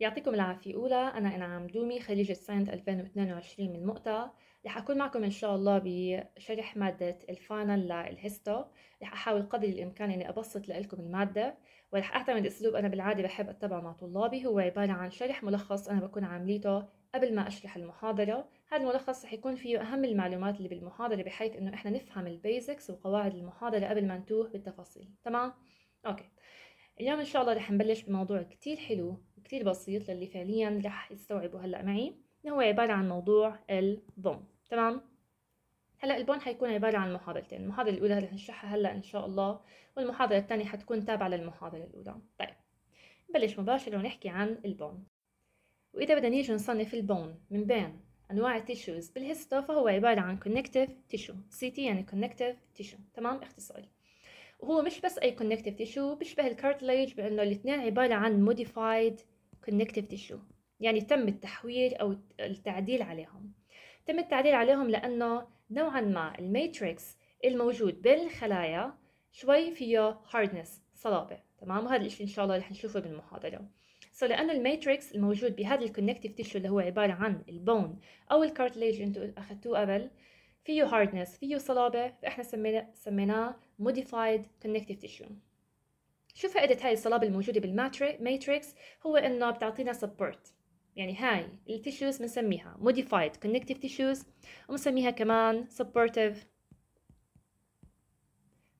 يعطيكم العافية أولى أنا إنعام دومي خريجة سنة 2022 من مقطع رح أكون معكم إن شاء الله بشرح مادة الفاينل للهيستو رح أحاول قدر الإمكان إني أبسط لكم المادة ورح أعتمد أسلوب أنا بالعادة بحب أتبعه مع طلابي هو عبارة عن شرح ملخص أنا بكون عامليته قبل ما أشرح المحاضرة هذا الملخص رح يكون فيه أهم المعلومات اللي بالمحاضرة بحيث إنه إحنا نفهم البيزكس وقواعد المحاضرة قبل ما نتوه بالتفاصيل تمام؟ أوكي اليوم إن شاء الله رح نبلش بموضوع كتير حلو كتير بسيط للي فعليا رح يستوعبوا هلا معي هو عبارة عن موضوع البون تمام هلا البون حيكون عبارة عن محاضرتين المحاضرة الأولى رح نشرحها هلا إن شاء الله والمحاضرة الثانية حتكون تابعة للمحاضرة الأولى طيب نبلش مباشرة ونحكي عن البون وإذا بدنا نيجي نصنف البون من بين أنواع التيشوز بالهيستو فهو عبارة عن كونكتيف تيشو سي تي يعني كونكتيف تيشو تمام اختصاري وهو مش بس أي كونكتيف تيشو بيشبه الكارتليج بأنه الاثنين عبارة عن موديفايد connective tissue يعني تم التحويل أو التعديل عليهم تم التعديل عليهم لأنه نوعا ما الماتريكس الموجود بين الخلايا شوي فيه hardness صلابة تمام وهذا الشيء إن شاء الله رح نشوفه بالمحاضرة سو so, لأنه الماتريكس الموجود بهذا الكونكتيف تيشو اللي هو عبارة عن البون أو الكارتليج انتم أخذتوه قبل فيه hardness فيه صلابة فإحنا سميناه modified connective tissue شو فائدة هاي الصلابة الموجودة بالماتريكس هو إنه بتعطينا سبورت يعني هاي التيشوز بنسميها modified connective tissues وبنسميها كمان supportive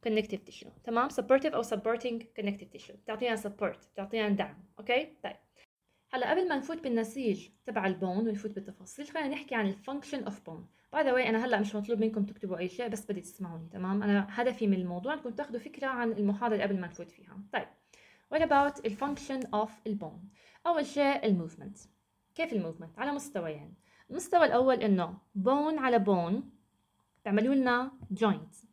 connective tissue تمام supportive أو supporting connective tissue بتعطينا support بتعطينا دعم أوكي طيب هلا قبل ما نفوت بالنسيج تبع البون ونفوت بالتفاصيل خلينا نحكي عن الفانكشن اوف بون باي ذا واي انا هلا مش مطلوب منكم تكتبوا اي شيء بس بدي تسمعوني تمام انا هدفي من الموضوع انكم تاخذوا فكره عن المحاضره قبل ما نفوت فيها طيب what about the function of the bone اول شيء الموفمنت كيف الموفمنت على مستويين يعني. المستوى الاول انه بون على بون بيعملوا لنا joint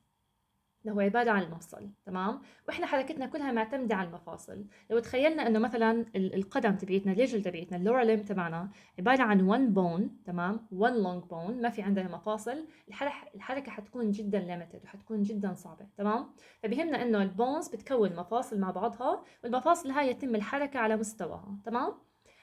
اللي هو عبارة عن المفصل تمام وإحنا حركتنا كلها معتمدة على المفاصل لو تخيلنا إنه مثلا القدم تبعيتنا الرجل تبعيتنا اللور ليم تبعنا عبارة عن one bone تمام one long bone ما في عندنا مفاصل الحركة حتكون جدا limited وحتكون جدا صعبة تمام فبيهمنا إنه البونز بتكون مفاصل مع بعضها والمفاصل هاي يتم الحركة على مستواها تمام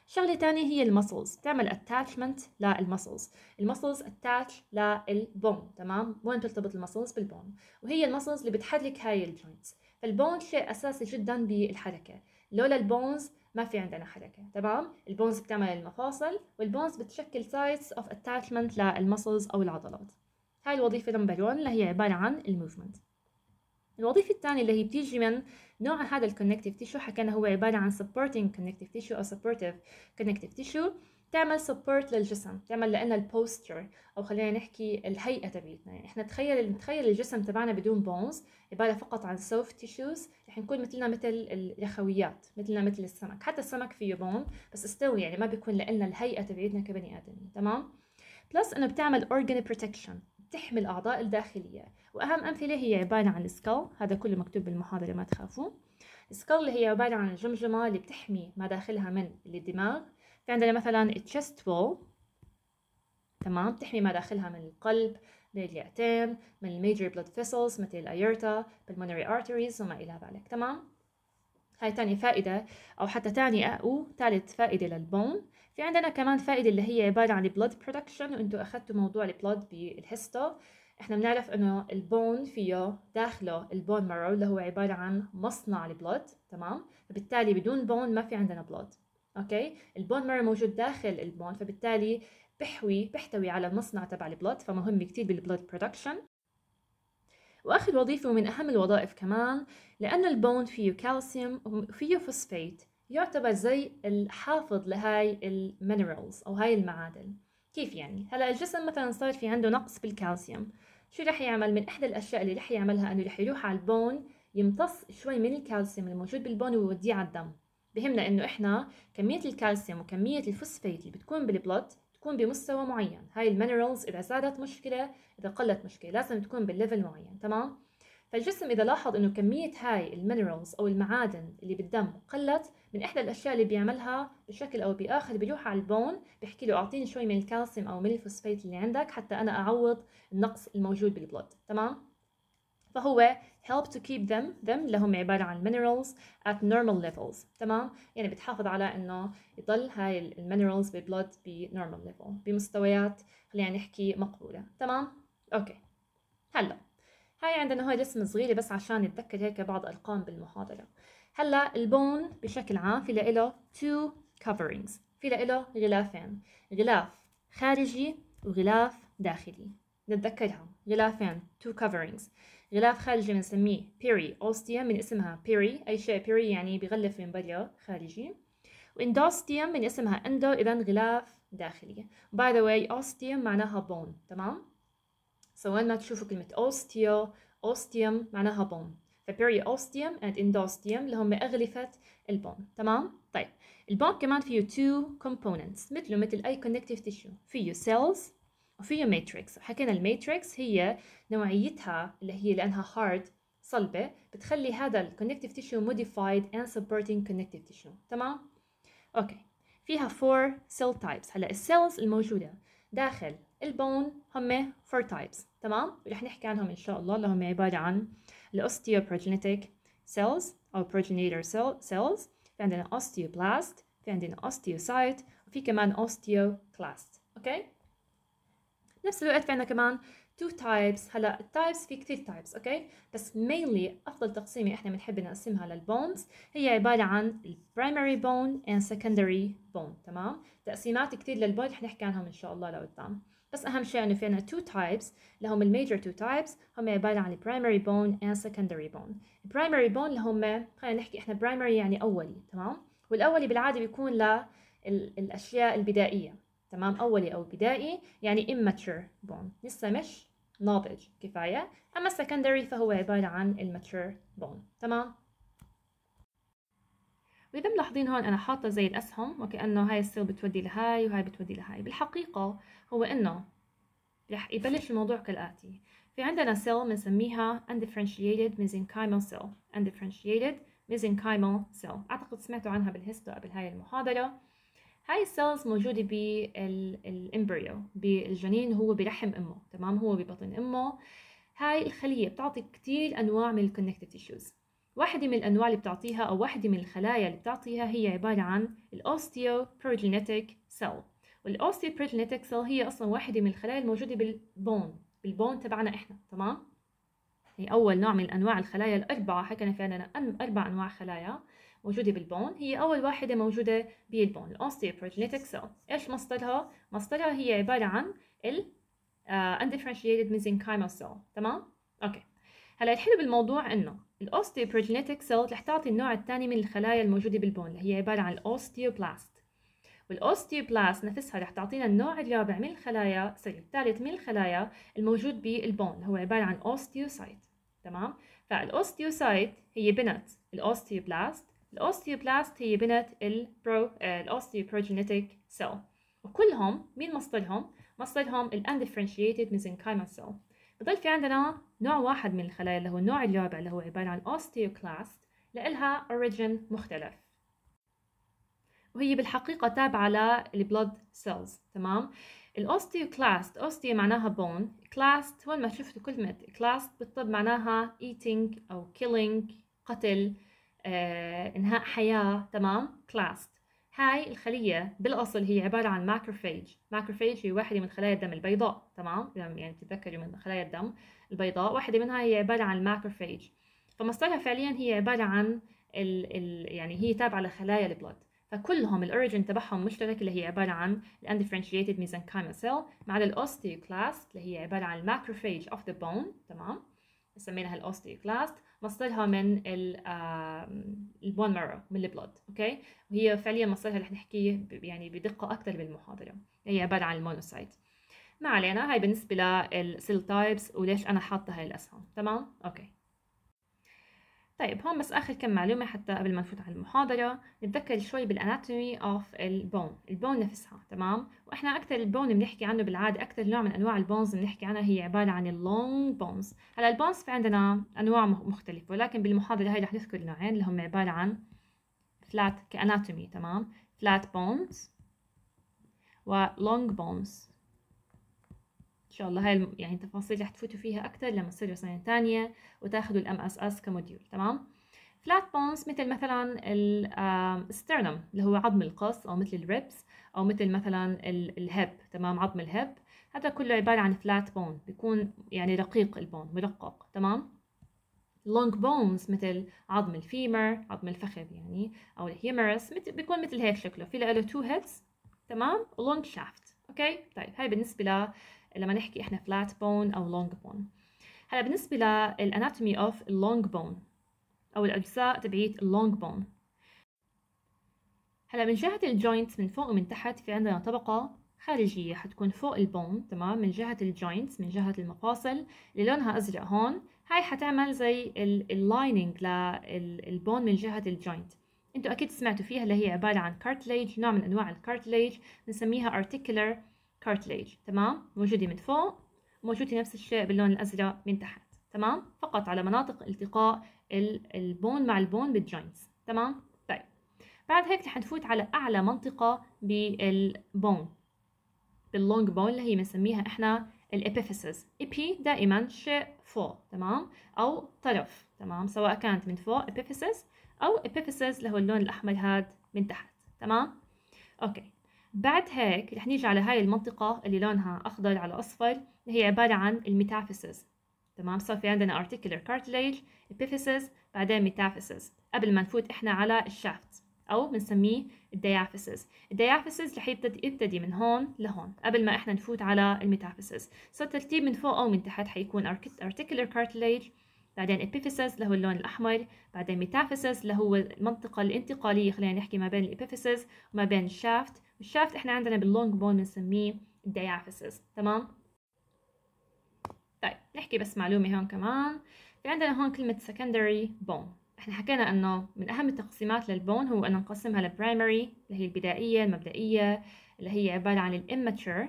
شغله تانية هي المسلز بتعمل اتاتشمنت للمسلز المسلز اتاتش للبون تمام وين بترتبط المسلز بالبون وهي المسلز اللي بتحرك هاي الجوينتس فالبون شيء اساسي جدا بالحركه لولا البونز ما في عندنا حركه تمام البونز بتعمل المفاصل والبونز بتشكل سايتس اوف اتاتشمنت للمسلز او العضلات هاي الوظيفه نمبر 1 اللي هي عباره عن الموفمنت الوظيفه الثانيه اللي هي بتيجي من نوع هذا الكونكتيف تيشو حكينا هو عبارة عن supporting connective tissue أو supportive connective tissue تعمل سبورت للجسم تعمل لنا البوستر او خلينا نحكي الهيئه تبعيتنا يعني احنا تخيل نتخيل الجسم تبعنا بدون بونز عباره فقط عن سوفت تيشوز رح نكون مثلنا مثل اليخويات مثلنا مثل السمك حتى السمك فيه بون بس استوي يعني ما بيكون لنا الهيئه تبعيتنا كبني ادمين تمام بلس انه بتعمل organ protection تحمي الأعضاء الداخلية وأهم أمثلة هي عبارة عن السكال هذا كله مكتوب بالمحاضرة ما تخافوا السكال اللي هي عبارة عن الجمجمة اللي بتحمي ما داخلها من الدماغ في عندنا مثلا chest وول تمام بتحمي ما داخلها من القلب من الرئتين من الميجر بلود فيسلز مثل الايرتا بالمونري ارتريز وما الى ذلك تمام هاي تاني فائدة أو حتى تاني أو ثالث فائدة للبون في عندنا كمان فائدة اللي هي عبارة عن blood production وانتو اخدتوا موضوع البلود بالهيستو احنا بنعرف انه البون فيه داخله البون مارو اللي هو عبارة عن مصنع البلود تمام فبالتالي بدون بون ما في عندنا بلود اوكي البون مارو موجود داخل البون فبالتالي بحوي بحتوي على المصنع تبع البلود فمهم كتير بالبلود برودكشن واخر وظيفه ومن اهم الوظائف كمان لانه البون فيه كالسيوم وفيه فوسفيت يعتبر زي الحافظ لهاي المينرالز أو هاي المعادن كيف يعني؟ هلا الجسم مثلا صار في عنده نقص بالكالسيوم شو رح يعمل من إحدى الأشياء اللي رح يعملها إنه رح يروح على البون يمتص شوي من الكالسيوم الموجود بالبون ويوديه على الدم بهمنا إنه إحنا كمية الكالسيوم وكمية الفوسفيت اللي بتكون بالبلط تكون بمستوى معين هاي المينرالز إذا زادت مشكلة إذا قلت مشكلة لازم تكون بالليفل معين تمام؟ فالجسم إذا لاحظ إنه كمية هاي المينرالز أو المعادن اللي بالدم قلت من احدى الاشياء اللي بيعملها بشكل او باخر بيروح على البون بيحكي له اعطيني شوي من الكالسيوم او من الفوسفيت اللي عندك حتى انا اعوض النقص الموجود بالبلود تمام فهو help to keep them them اللي هم عبارة عن minerals at normal levels تمام يعني بتحافظ على انه يضل هاي المينرالز بالبلود بنورمال ليفل بمستويات خلينا يعني نحكي مقبولة تمام اوكي هلا هاي عندنا هاي رسمة صغيرة بس عشان نتذكر هيك بعض ارقام بالمحاضرة هلا البون بشكل عام في له two coverings في له غلافين غلاف خارجي وغلاف داخلي نتذكرها غلافين two coverings غلاف خارجي بنسميه بيري اوستيوم من اسمها بيري اي شيء بيري يعني بغلف من برا خارجي واندوستيوم من اسمها اندو اذا غلاف داخلي باي ذا واي اوستيوم معناها بون تمام سواء وين ما تشوفوا كلمه اوستيو اوستيوم معناها بون periosteum and endosteum اللي هم أغلفة البون تمام؟ طيب البون كمان فيه two components مثله مثل أي connective tissue فيه cells وفيه matrix وحكينا الماتريكس هي نوعيتها اللي هي لأنها hard صلبة بتخلي هذا الكونكتيف تيشو modified and supporting connective tissue تمام؟ أوكي فيها four cell types هلا السيلز الموجودة داخل البون هم four types تمام؟ رح نحكي عنهم إن شاء الله اللي هم عبارة عن الاوستيوبروتينيتيك سيلز او بروتينيتر سيلز في عندنا اوستيوبلاست في عندنا اوستيوسايت وفي كمان اوستيوكلاست اوكي نفس الوقت في عندنا كمان تو تايبس هلا التايبس في كثير تايبس اوكي بس مينلي افضل تقسيمه احنا بنحب نقسمها للبونز هي عباره عن البرايمري بون اند سكندري بون تمام تقسيمات كثير للبون رح نحكي عنهم ان شاء الله لقدام بس أهم شيء إنه في عنا تو تايبس اللي هم الميجر تو تايبس هم عبارة عن primary bone and secondary bone. primary bone اللي هم خلينا نحكي إحنا primary يعني أولي تمام؟ والأولي بالعادة بيكون للأشياء البدائية تمام أولي أو بدائي يعني immature bone لسه مش ناضج كفاية أما secondary فهو عبارة عن immature bone تمام؟ وإذا ملاحظين هون أنا حاطة زي الأسهم وكأنه هاي السيل بتودي لهاي وهاي بتودي لهاي بالحقيقة هو أنه رح يبلش الموضوع كالآتي في عندنا cell بنسميها undifferentiated mesenchymal cell undifferentiated mesenchymal cell أعتقد سمعتوا عنها بالهستو قبل هاي المحاضرة هاي السيلز موجودة بالإمبريو بالجنين هو برحم أمه تمام هو ببطن أمه هاي الخلية بتعطي كتير أنواع من الكونكتيف تيشوز واحدة من الأنواع اللي بتعطيها أو واحدة من الخلايا اللي بتعطيها هي عبارة عن الأوستيو بروجينيتيك سيل والاوستيوبروتينيتك سيل هي اصلا واحده من الخلايا الموجوده بالبون بالبون تبعنا احنا تمام هي اول نوع من انواع الخلايا الاربعه حكينا في عندنا اربع انواع خلايا موجودة بالبون هي أول واحدة موجودة بالبون الأوستيوبروتينيتك سيل إيش مصدرها؟ مصدرها هي عبارة عن ال آه، undifferentiated mesenchymal cell تمام؟ أوكي هلا الحلو بالموضوع إنه الأوستيوبروتينيتك سيل رح تعطي النوع الثاني من الخلايا الموجودة بالبون اللي هي عبارة عن الأوستيوبلاست والاوستيوبلاست نفسها رح تعطينا النوع الرابع من الخلايا سوري الثالث من الخلايا الموجود بالبون هو عباره عن اوستيوسايت تمام فالاوستيوسايت هي بنت الاوستيوبلاست الاوستيوبلاست هي بنت البرو الاوستيوبروجينيتيك سيل وكلهم مين مصدرهم مصدرهم الاندفرنشيتد mesenchymal سيل بضل في عندنا نوع واحد من الخلايا اللي هو النوع الرابع اللي هو عباره عن اوستيوكلاست لإلها origin مختلف وهي بالحقيقة تابعة للبلود سيلز تمام الاوستيوكلاست اوستي معناها بون كلاست هون ما شفتوا كلمة كلاست بالطب معناها eating أو killing قتل آه، إنهاء حياة تمام كلاست هاي الخلية بالأصل هي عبارة عن ماكروفيج ماكروفيج هي واحدة من خلايا الدم البيضاء تمام يعني بتتذكروا من خلايا الدم البيضاء واحدة منها هي عبارة عن الماكروفيج فمصدرها فعليا هي عبارة عن ال ال يعني هي تابعة لخلايا البلود فكلهم الاوريجن تبعهم مشترك اللي هي عباره عن الاندفرنشيتد mesenchymal cell مع الاوستيوكلاست اللي هي عباره عن Macrophage اوف ذا بون تمام سميناها الاوستيوكلاست مصدرها من البون مارو من البلود اوكي وهي فعليا مصدرها رح نحكيه يعني بدقه اكثر بالمحاضره هي عباره عن المونوسايت ما علينا هاي بالنسبه للسيل تايبس وليش انا حاطه هاي الاسهم تمام اوكي طيب هون بس آخر كم معلومة حتى قبل ما نفوت على المحاضرة نتذكر شوي بالاناتومي اوف البون البون نفسها تمام وإحنا أكثر البون بنحكي عنه بالعادة أكثر نوع من أنواع البونز بنحكي عنها هي عبارة عن اللونج بونز هلا البونز في عندنا أنواع مختلفة ولكن بالمحاضرة هاي رح نذكر نوعين اللي هم عبارة عن فلات كأناتومي تمام فلات بونز ولونج بونز ان شاء الله هاي يعني التفاصيل رح تفوتوا فيها اكثر لما تصيروا سنه ثانيه وتاخذوا الام اس اس كموديول تمام فلات بونز مثل مثلا الستيرنم اللي هو عظم القص او مثل الريبس او مثل مثلا الهب تمام عظم الهب هذا كله عباره عن فلات بون بيكون يعني رقيق البون مرقق تمام لونج بونز مثل عظم الفيمر عظم الفخذ يعني او الهيمرس مثل بيكون مثل هيك شكله في له تو هيدز تمام لونج شافت اوكي طيب هاي بالنسبه ل لما نحكي احنا فلات بون او لونج بون هلا بالنسبه للاناتومي اوف اللونج بون او الاجزاء تبعيت اللونج بون هلا من جهه الجوينت من فوق ومن تحت في عندنا طبقه خارجية حتكون فوق البون تمام من جهة الجوينت من جهة المفاصل اللي لونها أزرق هون هاي حتعمل زي اللايننج للبون من جهة الجوينت انتوا أكيد سمعتوا فيها اللي هي عبارة عن كارتليج نوع من أنواع الكارتليج بنسميها articular كارتليج تمام موجودة من فوق موجودة نفس الشيء باللون الأزرق من تحت تمام فقط على مناطق التقاء البون مع البون بالجوينتس تمام طيب بعد هيك رح نفوت على أعلى منطقة بالبون باللونج بون اللي هي بنسميها احنا الابيفيسز ايبي دائما شيء فوق تمام او طرف تمام سواء كانت من فوق ابيفيسز او ابيفيسز اللي هو اللون الاحمر هاد من تحت تمام اوكي بعد هيك رح نيجي على هاي المنطقة اللي لونها أخضر على أصفر هي عبارة عن الميتافيسز تمام صار في عندنا articular cartilage epiphysis بعدين metathesis قبل ما نفوت إحنا على الشافت أو بنسميه الديافيسز الديافيسز رح يبتدي من هون لهون قبل ما إحنا نفوت على الميتافيسز صار الترتيب من فوق أو من تحت حيكون articular cartilage بعدين epiphysis له اللون الأحمر بعدين metaphysis اللي هو المنطقة الانتقالية خلينا نحكي ما بين epiphysis وما بين الشافت الشافت احنا عندنا باللونج بون بنسميه الديافيسز تمام طيب نحكي بس معلومة هون كمان في عندنا هون كلمة secondary bone احنا حكينا انه من اهم التقسيمات للبون هو انه نقسمها لبرايمري اللي هي البدائية المبدئية اللي هي عبارة عن الاماتشر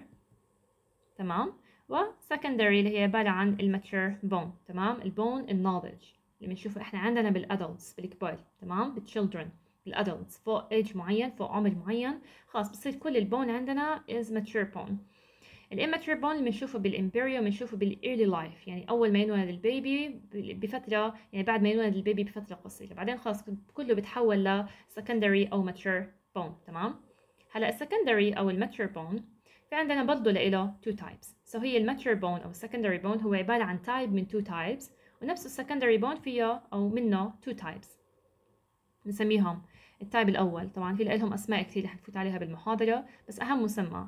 تمام وسكندري اللي هي عبارة عن الماتشر بون تمام البون الناضج اللي بنشوفه احنا عندنا بالادلتس بالكبار تمام بالتشيلدرن الادلتس فوق ايج معين فوق عمر معين خلاص بصير كل البون عندنا از ماتشور بون الاماتشور بون اللي بنشوفه بالامبريو بنشوفه بالايرلي لايف يعني اول ما ينولد البيبي بفتره يعني بعد ما ينولد البيبي بفتره قصيره بعدين خلاص كله بتحول لسكندري او ماتشور بون تمام هلا السكندري او الماتشور بون في عندنا برضه لإله تو تايبس سو هي الماتشور بون او السكندري بون هو عباره عن تايب من تو تايبس ونفس السكندري بون فيه او منه تو تايبس بنسميهم التايب الأول طبعا في لهم أسماء كثير رح نفوت عليها بالمحاضرة بس أهم مسمى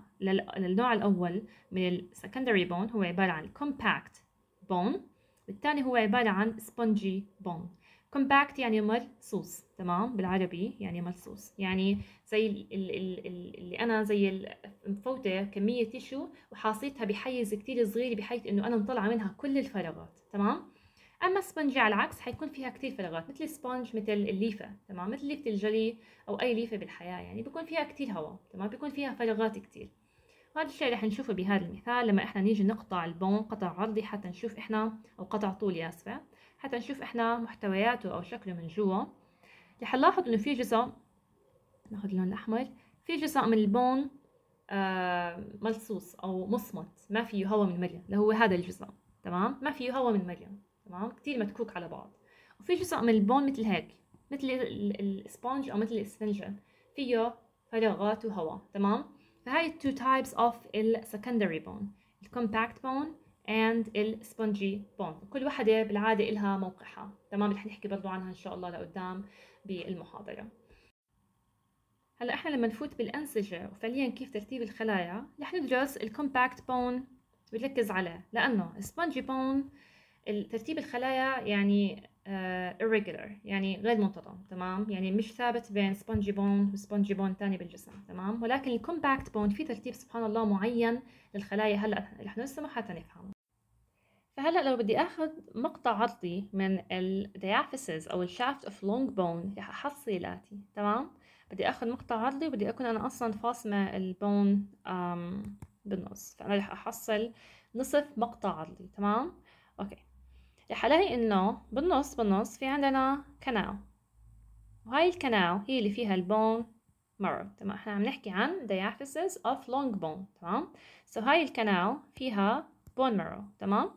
للنوع الأول من السكندري بون هو عبارة عن كومباكت بون والثاني هو عبارة عن سبونجي بون كومباكت يعني مرصوص تمام بالعربي يعني مرصوص يعني زي اللي أنا زي مفوتة كمية تيشو وحاصيتها بحيز كثير صغير بحيث إنه أنا مطلعة منها كل الفراغات تمام اما سبونجي على العكس حيكون فيها كثير فراغات مثل سبونج مثل الليفه تمام مثل ليفه الجلي او اي ليفه بالحياه يعني بيكون فيها كثير هواء تمام بيكون فيها فراغات كثير وهذا الشيء رح نشوفه بهذا المثال لما احنا نيجي نقطع البون قطع عرضي حتى نشوف احنا او قطع طولي اسفه حتى نشوف احنا محتوياته او شكله من جوا رح نلاحظ انه في جزء ناخذ اللون الاحمر في جزء من البون آه ملصوص او مصمت ما فيه هواء من مريم اللي هو هذا الجزء تمام ما فيه هواء من مريم تمام كثير متكوك على بعض وفي جزء من البون مثل هيك مثل الاسبونج او مثل الاسفنجة فيه فراغات وهواء تمام فهي التو تايبس اوف السكندري بون الكومباكت بون اند السبونجي بون كل وحده بالعاده لها موقعها تمام رح نحكي برضو عنها ان شاء الله لقدام بالمحاضره هلا احنا لما نفوت بالانسجه وفعليا كيف ترتيب الخلايا رح ندرس الكومباكت بون ونركز عليه لانه السبونجي بون ترتيب الخلايا يعني uh, irregular يعني غير منتظم تمام يعني مش ثابت بين سبونجي بون وسبونجي بون تاني بالجسم تمام ولكن compact بون في ترتيب سبحان الله معين للخلايا هلا رح نسمعه حتى نفهمه فهلا لو بدي اخذ مقطع عرضي من الديافيسز او الشافت اوف لونج بون رح احصيلاتي تمام بدي اخذ مقطع عرضي وبدي اكون انا اصلا فاصمه البون بالنص فانا رح احصل نصف مقطع عرضي تمام اوكي رح إنه بالنص بالنص في عندنا كناو وهاي الكناو هي اللي فيها البون marrow تمام احنا عم نحكي عن diaphysis of long bone تمام so هاي الكناو فيها bone marrow تمام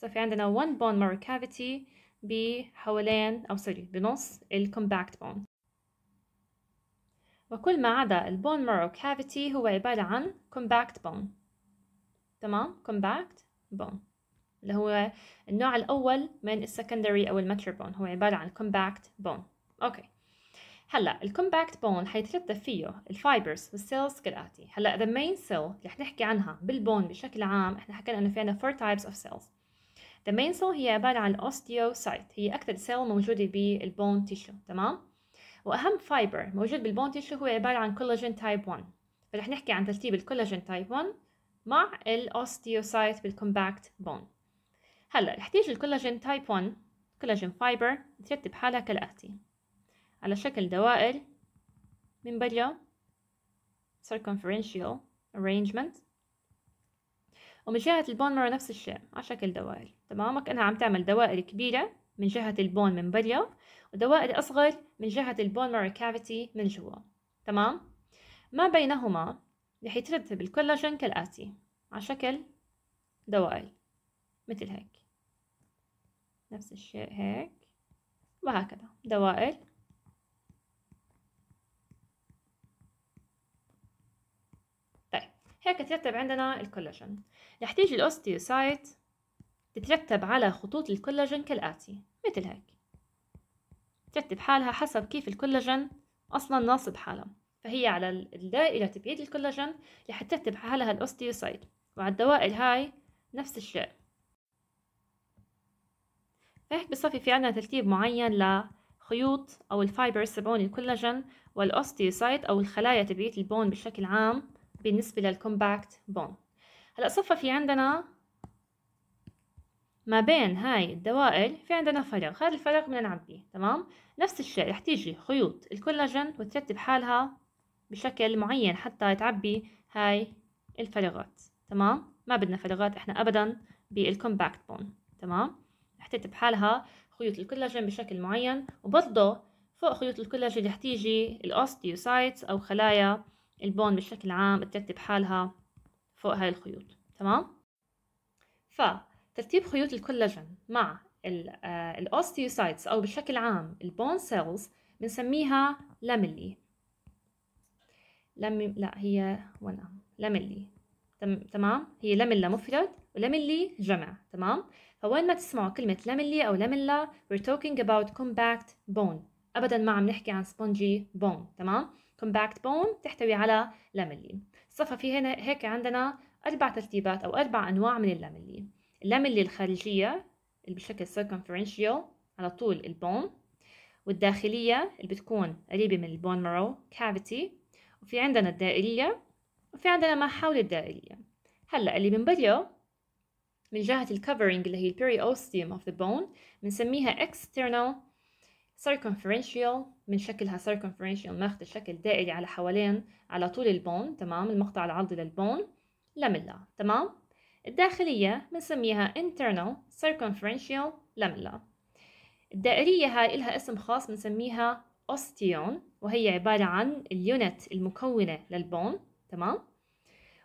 so في عندنا one bone marrow cavity بحوالين أو سوري بنص الكومباكت بون وكل ما عدا البون مارو كافيتي هو عبارة عن كومباكت بون تمام كومباكت بون اللي هو النوع الأول من السكندري أو المتر بون هو عبارة عن كومباكت بون أوكي هلا الكومباكت بون حيترتب فيه الفايبرز والسيلز كالآتي هلا ذا مين سيل اللي رح نحكي عنها بالبون بشكل عام احنا حكينا انه في عندنا فور تايبس اوف سيلز ذا مين سيل هي عبارة عن الاوستيوسايت هي أكثر سيل موجودة بالبون تيشو تمام وأهم فايبر موجود بالبون تيشو هو عبارة عن كولاجين تايب 1 فرح نحكي عن ترتيب الكولاجين تايب 1 مع الاوستيوسايت بالكومباكت بون هلا رح تيجي الكولاجين تايب 1 كولاجين فايبر بترتب حالها كالآتي على شكل دوائر من برا circumferential arrangement ومن جهة البون مرة نفس الشيء على شكل دوائر تمام كأنها عم تعمل دوائر كبيرة من جهة البون من برا ودوائر أصغر من جهة البون مرة كافيتي من جوا تمام ما بينهما رح يترتب الكولاجين كالآتي على شكل دوائر مثل هيك نفس الشيء هيك وهكذا دوائر طيب هيك ترتب عندنا الكولاجين رح تيجي الاوستيوسايت تترتب على خطوط الكولاجين كالآتي مثل هيك ترتب حالها حسب كيف الكولاجين أصلا ناصب حالها فهي على الدائرة تبعيد الكولاجين رح ترتب حالها الأوستيوسايت وعلى الدوائر هاي نفس الشيء هيك بصفي في عنا ترتيب معين لخيوط أو الفايبرز تبعون الكولاجين والأوستيوسايت أو الخلايا تبعية البون بشكل عام بالنسبة للكومباكت بون هلأ صفى في عندنا ما بين هاي الدوائر في عندنا فراغ هذا الفراغ بدنا نعبيه تمام نفس الشيء رح تيجي خيوط الكولاجين وترتب حالها بشكل معين حتى تعبي هاي الفراغات تمام ما بدنا فراغات احنا ابدا بالكومباكت بون تمام حطيت بحالها خيوط الكولاجين بشكل معين وبرضه فوق خيوط الكولاجين رح تيجي الاوستيوسايتس او خلايا البون بشكل عام بترتب حالها فوق هاي الخيوط تمام فترتيب خيوط الكولاجين مع آه، الاوستيوسايتس او بشكل عام البون سيلز بنسميها لاميلي لم لا هي ولا لاميلي تمام هي لمل مفرد ولملي جمع تمام فوين ما تسمعوا كلمة لاملي أو لاملا we're talking about compact bone أبدا ما عم نحكي عن spongy bone تمام compact bone تحتوي على لاملي صفى في هنا هيك عندنا أربع ترتيبات أو أربع أنواع من اللاملي اللاملي الخارجية اللي بشكل circumferential على طول البون والداخلية اللي بتكون قريبة من البون مرو cavity وفي عندنا الدائرية وفي عندنا ما حول الدائرية هلا اللي من بريو من جهة ال covering اللي هي ال periosteum of the bone بنسميها external circumferential من شكلها circumferential ماخذ الشكل دائري على حوالين على طول البون تمام المقطع العضلي للبون لاملا تمام الداخلية بنسميها internal circumferential لاملا الدائرية هاي إلها اسم خاص بنسميها اوستيون وهي عبارة عن اليونت المكونة للبون تمام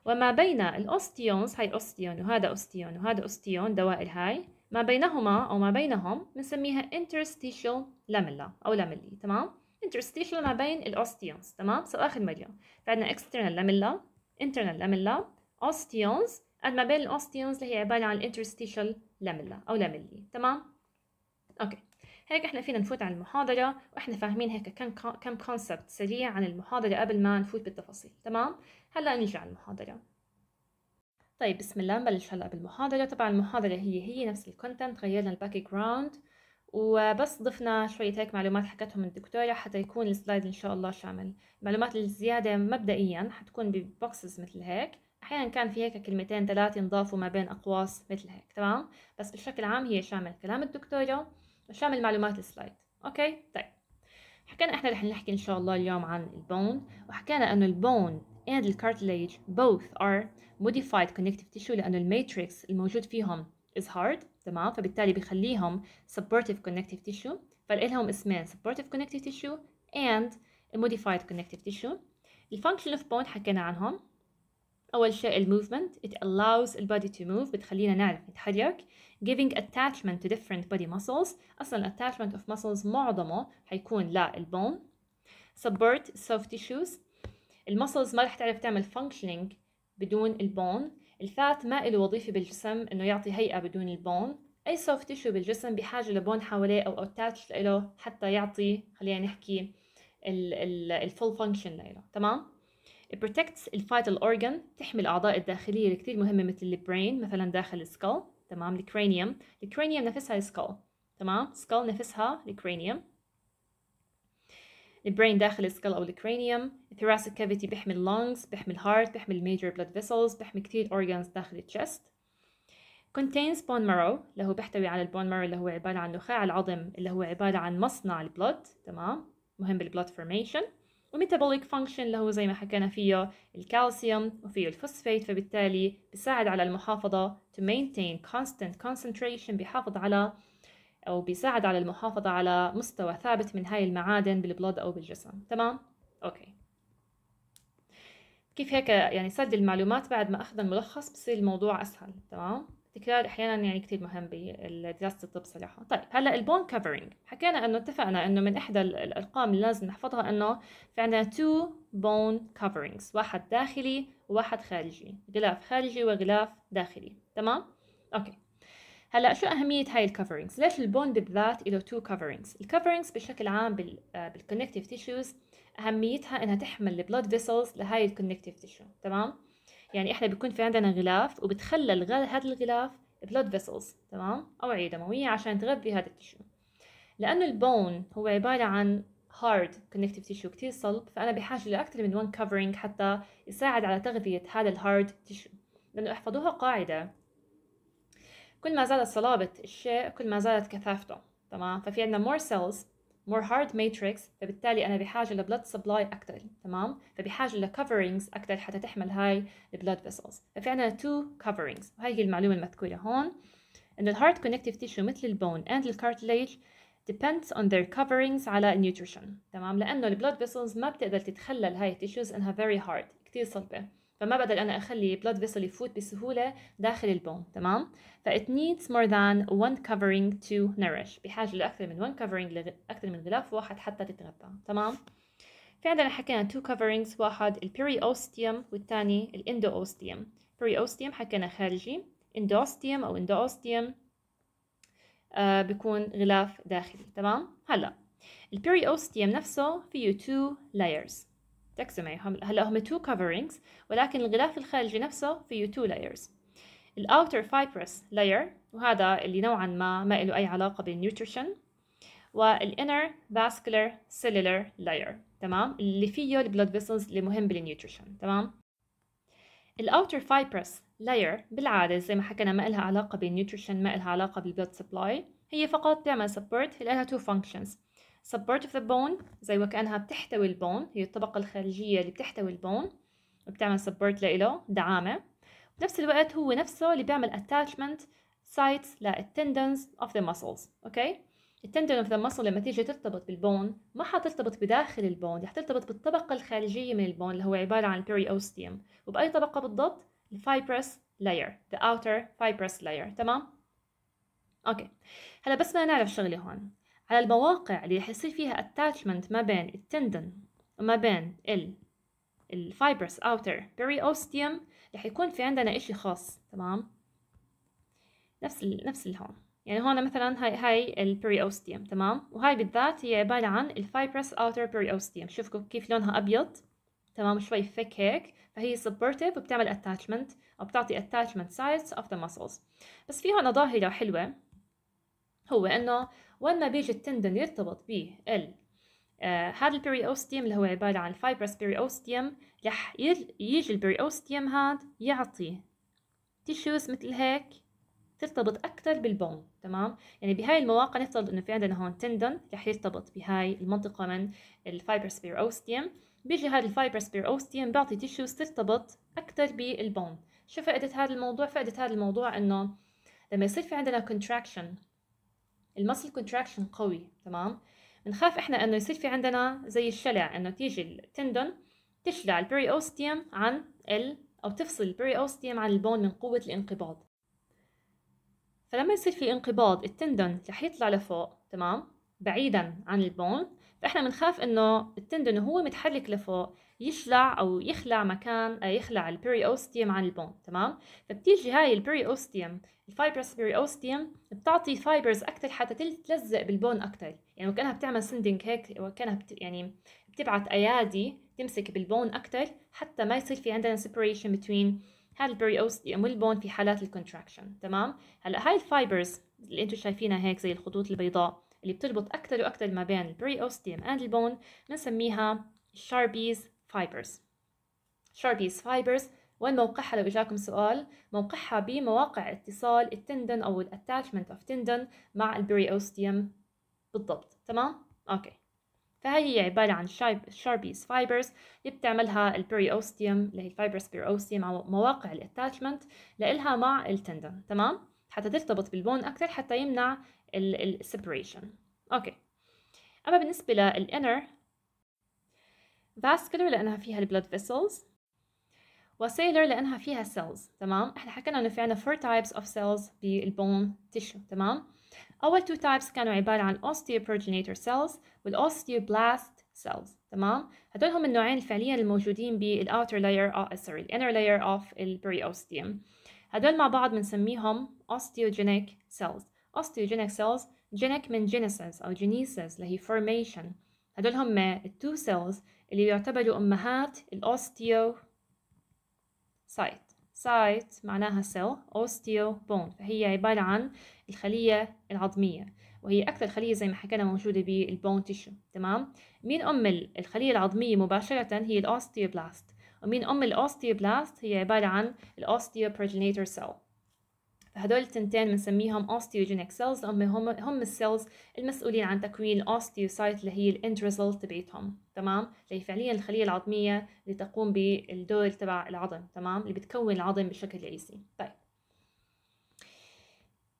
وما بين الأوستيونز هاي أوستيون وهذا أوستيون وهذا أوستيون دوائر هاي ما بينهما أو ما بينهم بنسميها interstitial lamella أو lamellae تمام interstitial ما بين الأوستيونز تمام سو آخر مرة فعندنا external lamella internal lamella أوستيونز قد ما بين الأوستيونز اللي هي عبارة عن interstitial lamella أو lamellae تمام أوكي هيك احنا فينا نفوت على المحاضرة واحنا فاهمين هيك كم كم كونسبت سريع عن المحاضرة قبل ما نفوت بالتفاصيل تمام هلا نيجي على المحاضرة طيب بسم الله نبلش هلا بالمحاضرة طبعا المحاضرة هي هي نفس الكونتنت غيرنا الباك جراوند وبس ضفنا شوية هيك معلومات حكتهم الدكتورة حتى يكون السلايد إن شاء الله شامل المعلومات الزيادة مبدئيا حتكون ببوكسز مثل هيك أحيانا كان في هيك كلمتين ثلاثة انضافوا ما بين أقواس مثل هيك تمام بس بشكل عام هي شامل كلام الدكتورة مش نعمل معلومات السلايد اوكي طيب حكينا احنا رح نحكي ان شاء الله اليوم عن البون وحكينا انه البون and the cartilage both are modified connective tissue لانه الماتريكس الموجود فيهم is hard تمام فبالتالي بخليهم supportive connective tissue فلهم اسمين supportive connective tissue and modified connective tissue الفانكشن اوف بون حكينا عنهم أول شيء الموفمنت it allows the body to move بتخلينا نعرف نتحرك giving attachment to different body muscles أصلا attachment of muscles معظمه حيكون للبون support soft tissues المسلز ما رح تعرف تعمل functioning بدون البون الفات ما له وظيفة بالجسم إنه يعطي هيئة بدون البون أي soft tissue بالجسم بحاجة لبون حواليه أو attached له حتى يعطي خلينا نحكي full function له تمام؟ protects vital organ بتحمي الأعضاء الداخلية اللي كتير مهمة مثل brain مثلا داخل skull تمام cranium the cranium نفسها skull تمام skull نفسها cranium the brain داخل skull أو cranium بحمي the lungs بيحمي the بيحمي بحمي بيحمي major blood vessels بيحمي كتير organs داخل chest contains bone marrow اللي هو بيحتوي على bone marrow اللي هو عبارة عن نخاع العظم اللي هو عبارة عن مصنع blood تمام مهم blood formation وميتابوليك فانكشن اللي هو زي ما حكينا فيه الكالسيوم وفيه الفوسفيت فبالتالي بيساعد على المحافظة to maintain constant concentration بيحافظ على أو بيساعد على المحافظة على مستوى ثابت من هاي المعادن بالبلود أو بالجسم تمام؟ أوكي كيف هيك يعني سد المعلومات بعد ما أخذ الملخص بصير الموضوع أسهل تمام؟ التكرار احيانا يعني كثير مهم بدراسه الطب صراحه طيب هلا البون كفرنج حكينا انه اتفقنا انه من احدى الارقام اللي لازم نحفظها انه في عندنا تو بون كفرنجز واحد داخلي وواحد خارجي غلاف خارجي وغلاف داخلي تمام اوكي هلا شو اهميه هاي الكفرنجز ليش البون بالذات له تو كفرنجز الكفرنجز بشكل عام بالكونكتيف تيشوز آه اهميتها انها تحمل البلود فيسلز لهاي الكونكتيف تيشو تمام يعني احنا بيكون في عندنا غلاف وبتخلى هذا الغلاف بلود فيسلز تمام اوعيه دمويه عشان تغذي هذا التشو لانه البون هو عباره عن هارد كونكتيف تيشو كثير صلب فانا بحاجه لاكثر من 1 كفرنج حتى يساعد على تغذيه هذا الهارد تيشو لانه احفظوها قاعده كل ما زادت صلابه الشيء كل ما زادت كثافته تمام ففي عندنا more cells more hard matrix فبالتالي انا بحاجه لبلد سبلاي اكثر تمام فبحاجه coverings اكثر حتى تحمل هاي البلد فيسلز ففي عندنا two coverings وهي هي المعلومه المذكوره هون انه الهارد كونكتيف تيشو مثل البون اند الكارتليج depends on their coverings على nutrition تمام لانه البلد فيسلز ما بتقدر تتخلل هاي التيشوز انها very hard كثير صلبه فما بقدر أنا أخلي blood vessel يفوت بسهولة داخل البون تمام ف it needs more than one covering to nourish بحاجة لأكثر من one covering لأكثر من غلاف واحد حتى تتربى تمام في عندنا حكينا two coverings واحد البيريوستيوم والثاني الاندوستيوم periosteum حكينا خارجي endosteum أو endosteum آه بيكون غلاف داخلي تمام هلا البيريوستيوم نفسه فيه two layers ركزوا معي هلا هم تو كفرينجز ولكن الغلاف الخارجي نفسه فيه تو لايرز الاوتر فايبرس لاير وهذا اللي نوعا ما ما له اي علاقه بالنيوتريشن والانر فاسكولار cellular لاير تمام اللي فيه البلود فيسلز اللي مهم بالنيوتريشن تمام الاوتر فايبرس لاير بالعاده زي ما حكينا ما لها علاقه بالنيوتريشن ما لها علاقه بالبلود سبلاي هي فقط تعمل سبورت لها تو فانكشنز support of the bone زي وكأنها بتحتوي البون هي الطبقة الخارجية اللي بتحتوي البون بتعمل support لإله دعامة بنفس الوقت هو نفسه اللي بيعمل attachment sites للtendons of the muscles اوكي التندن of the muscle لما تيجي ترتبط بالبون ما حترتبط بداخل البون رح ترتبط بالطبقة الخارجية من البون اللي هو عبارة عن periosteum وبأي طبقة بالضبط الفايبرس layer the outer fibrous layer تمام اوكي هلا بس بدنا نعرف شغله هون على المواقع اللي رح يصير فيها attachment ما بين التندن وما بين ال الفايبرس اوتر periosteum رح يكون في عندنا إشي خاص تمام نفس ال نفس الهون يعني هون مثلا هاي هاي البريوستيوم تمام وهاي بالذات هي عبارة عن الفايبرس اوتر periosteum شوفوا كيف لونها أبيض تمام شوي فك هيك فهي supportive وبتعمل attachment أو بتعطي attachment sites of the muscles بس في هون ظاهرة حلوة هو إنه واما بيجي التندن يرتبط به ال آه هذا البريوستيوم اللي هو عبارة عن فايبرس بريوستيوم رح يجي البريوستيوم هاد يعطي تيشوز مثل هيك ترتبط أكثر بالبون تمام يعني بهاي المواقع نفترض إنه في عندنا هون تندن رح يرتبط بهاي المنطقة من الفايبرس بريوستيوم بيجي هذا الفايبرس بريوستيوم بيعطي تيشوز ترتبط أكثر بالبون شو فائدة هذا الموضوع؟ فائدة هذا الموضوع إنه لما يصير في عندنا contraction المسل كونتراكشن قوي تمام بنخاف احنا انه يصير في عندنا زي الشلع انه تيجي التندون تشلع البري اوستيوم عن ال او تفصل البري اوستيوم عن البون من قوه الانقباض فلما يصير في انقباض التندون رح يطلع لفوق تمام بعيدا عن البون فاحنا بنخاف انه التندون وهو متحرك لفوق يشلع او يخلع مكان آه، يخلع البيري اوستيوم عن البون تمام فبتيجي هاي البيري اوستيوم الفايبرس بيري اوستيوم بتعطي فايبرز اكثر حتى تلزق بالبون اكثر يعني وكانها بتعمل سندنج هيك وكانها بت... يعني بتبعت ايادي تمسك بالبون اكثر حتى ما يصير في عندنا سيبريشن بين هذا البيري اوستيوم والبون في حالات الكونتراكشن تمام هلا هاي الفايبرز اللي انتم شايفينها هيك زي الخطوط البيضاء اللي بتربط اكثر واكثر ما بين البري اوستيوم اند البون بنسميها الشاربيز fibers Sharpie's fibers وين موقعها لو إجاكم سؤال موقعها بمواقع اتصال التندن أو الاتاتشمنت اوف تندن مع البريوستيوم بالضبط تمام؟ أوكي فهي هي عبارة عن sharpie's fibers اللي بتعملها البريوستيوم اللي هي الفايبرز بريوستيوم أو مواقع الاتاتشمنت لإلها مع التندن تمام؟ حتى ترتبط بالبون أكثر حتى يمنع السبريشن أوكي أما بالنسبة للإنر vascular لأنها فيها البلود فيسلز وسيلر لأنها فيها cells تمام احنا حكينا إنه في عنا four types of cells بالبون tissue تمام أول two types كانوا عبارة عن osteoprogenitor cells والosteoblast cells تمام هدول هم النوعين فعليا الموجودين بالouter layer أو sorry inner layer of periosteum هدول مع بعض بنسميهم osteogenic cells osteogenic cells genic من genesis أو genesis اللي هي formation هدول هم two cells اللي بيعتبروا أمهات الأوستيو سايت سايت معناها سيل أوستيو بون فهي عبارة عن الخلية العظمية وهي أكثر خلية زي ما حكينا موجودة بالبون تيشو تمام مين أم الخلية العظمية مباشرة هي الأوستيوبلاست ومين أم الأوستيوبلاست هي عبارة عن بروجينيتور سيل فهدول التنتين بنسميهم osteogenic cells هم هم, هم السيلز المسؤولين عن تكوين الاوستيوسايت اللي هي الاند ريزلت تبعتهم تمام اللي هي فعليا الخليه العظميه اللي تقوم بالدور تبع العظم تمام اللي بتكون العظم بشكل رئيسي طيب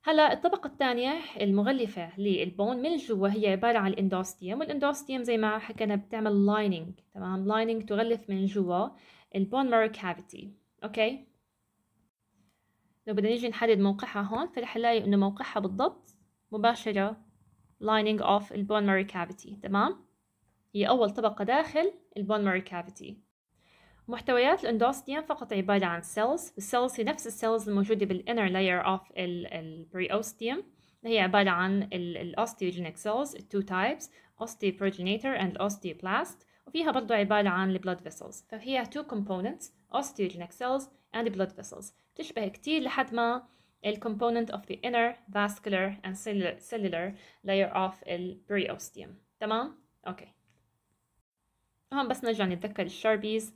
هلا الطبقة الثانية المغلفة للبون من جوا هي عبارة عن الاندوستيوم والاندوستيوم زي ما حكينا بتعمل لايننج تمام لايننج تغلف من جوا البون مارو كافيتي اوكي لو بدنا نيجي نحدد موقعها هون فرح نلاقي إنه موقعها بالضبط مباشرة lining of bone marrow cavity تمام هي أول طبقة داخل bone marrow cavity محتويات الاندوستيوم فقط عبارة عن cells والcells هي نفس cells الموجودة بالinner layer of البريوستيوم هي عبارة عن osteogenic cells two types osteoprogenitor and osteoplast وفيها برضو عبارة عن blood vessels فهي two components osteogenic cells and blood vessels بتشبه كتير لحد ما ال component of the inner vascular and cellular layer of ال periosteum تمام؟ اوكي هون بس نرجع نتذكر الشاربيز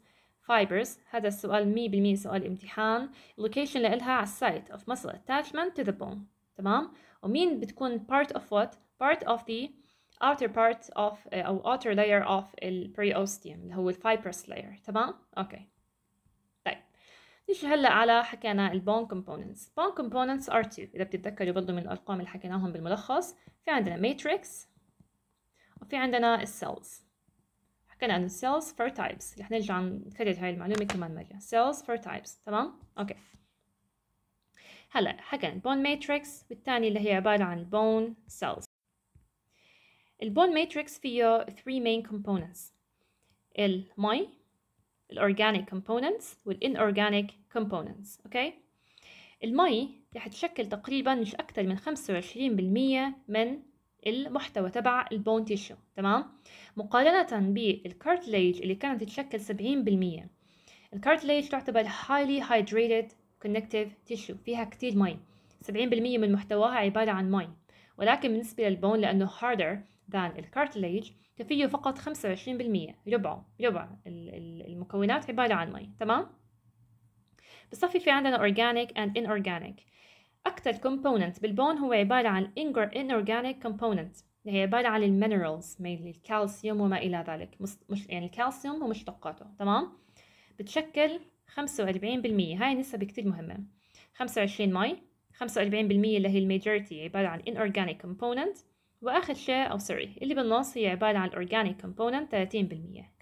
fibers هذا السؤال 100% سؤال امتحان location لإلها على site of muscle attachment to the bone تمام؟ ومين بتكون part of what؟ part of the outer part of أو outer layer of ال periosteum اللي هو ال fibrous layer تمام؟ اوكي نيجي هلا على حكينا البون كومبوننتس بون كومبوننتس ار 2 اذا بتتذكروا برضه من الارقام اللي حكيناهم بالملخص في عندنا ماتريكس وفي عندنا السيلز حكينا عن السيلز فور تايبس رح نرجع نكرر هاي المعلومه كمان مره سيلز فور تايبس تمام اوكي هلا حكينا البون ماتريكس والثاني اللي هي عباره عن بون سيلز البون ماتريكس فيه 3 مين كومبوننتس المي الأورجانيك components والإنأورجانيك components أوكي المي رح تشكل تقريبا مش أكتر من 25% من المحتوى تبع البون تيشو تمام مقارنة بالكارتليج اللي كانت تتشكل 70% الكارتليج تعتبر highly hydrated connective tissue فيها كتير مي 70% من محتواها عبارة عن مي ولكن بالنسبة للبون لأنه harder than الكارتليج فيه فقط 25% ربعه ربع المكونات عبارة عن مي تمام بصفي في عندنا organic and inorganic أكتر component بالبون هو عبارة عن inorganic component اللي هي عبارة عن المينرالز مثل الكالسيوم وما إلى ذلك مش يعني الكالسيوم ومشتقاته تمام بتشكل 45% هاي نسبة كتير مهمة 25 مي 45% اللي هي الميجورتي عبارة عن inorganic component وآخر شيء أو سوري اللي بالنص هي عبارة عن الأورجانيك كومبوننت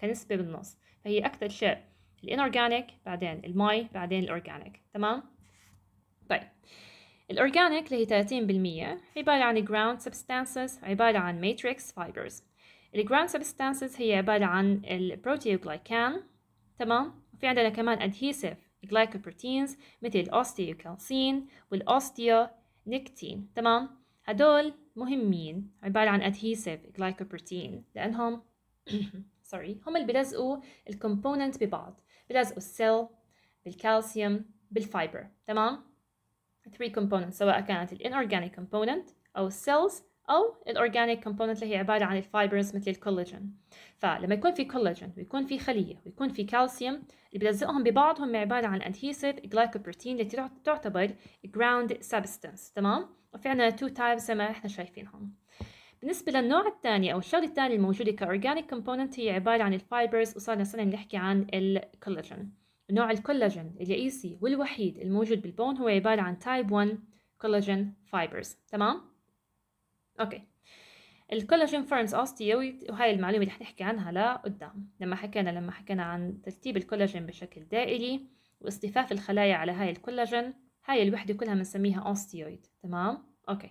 30% كنسبة بالنص فهي أكثر شيء الانورجانيك بعدين المي بعدين الأورجانيك تمام؟ طيب الأورجانيك اللي هي 30% عبارة عن ground substances عبارة عن matrix fibers الجراوند سبستانسز هي عبارة عن البروتيوغلايكان تمام وفي عندنا كمان أدهيسيف glycoproteins مثل الأوستيوكالسين والأوستيونيكتين تمام هدول مهمين عبارة عن adhesive glycoprotein لأنهم سوري هم اللي بلزقوا الكومبوننت ببعض بلزقوا السيل بالكالسيوم بالفايبر تمام 3 components سواء كانت الانورجانيك component أو السيلز أو الأورجانيك كومبوننت اللي هي عبارة عن الفايبرز مثل الكولاجين فلما يكون في كولاجين ويكون في خلية ويكون في كالسيوم اللي بلزقهم ببعض هم عبارة عن adhesive glycoprotein اللي تعتبر ground substance تمام؟ وفي عنا two types زي ما احنا شايفينهم بالنسبة للنوع الثاني أو الشغلة الثانية الموجودة كأورجانيك كومبوننت هي عبارة عن الفايبرز وصارنا صرنا بنحكي عن الكولاجين نوع الكولاجين الرئيسي والوحيد الموجود بالبون هو عبارة عن تايب 1 كولاجين فايبرز تمام؟ أوكي الكولاجين فورمز اوستيويد وهي المعلومة اللي حنحكي عنها لقدام لما حكينا لما حكينا عن ترتيب الكولاجين بشكل دائري واصطفاف الخلايا على هاي الكولاجين هاي الوحدة كلها بنسميها اوستيويد تمام اوكي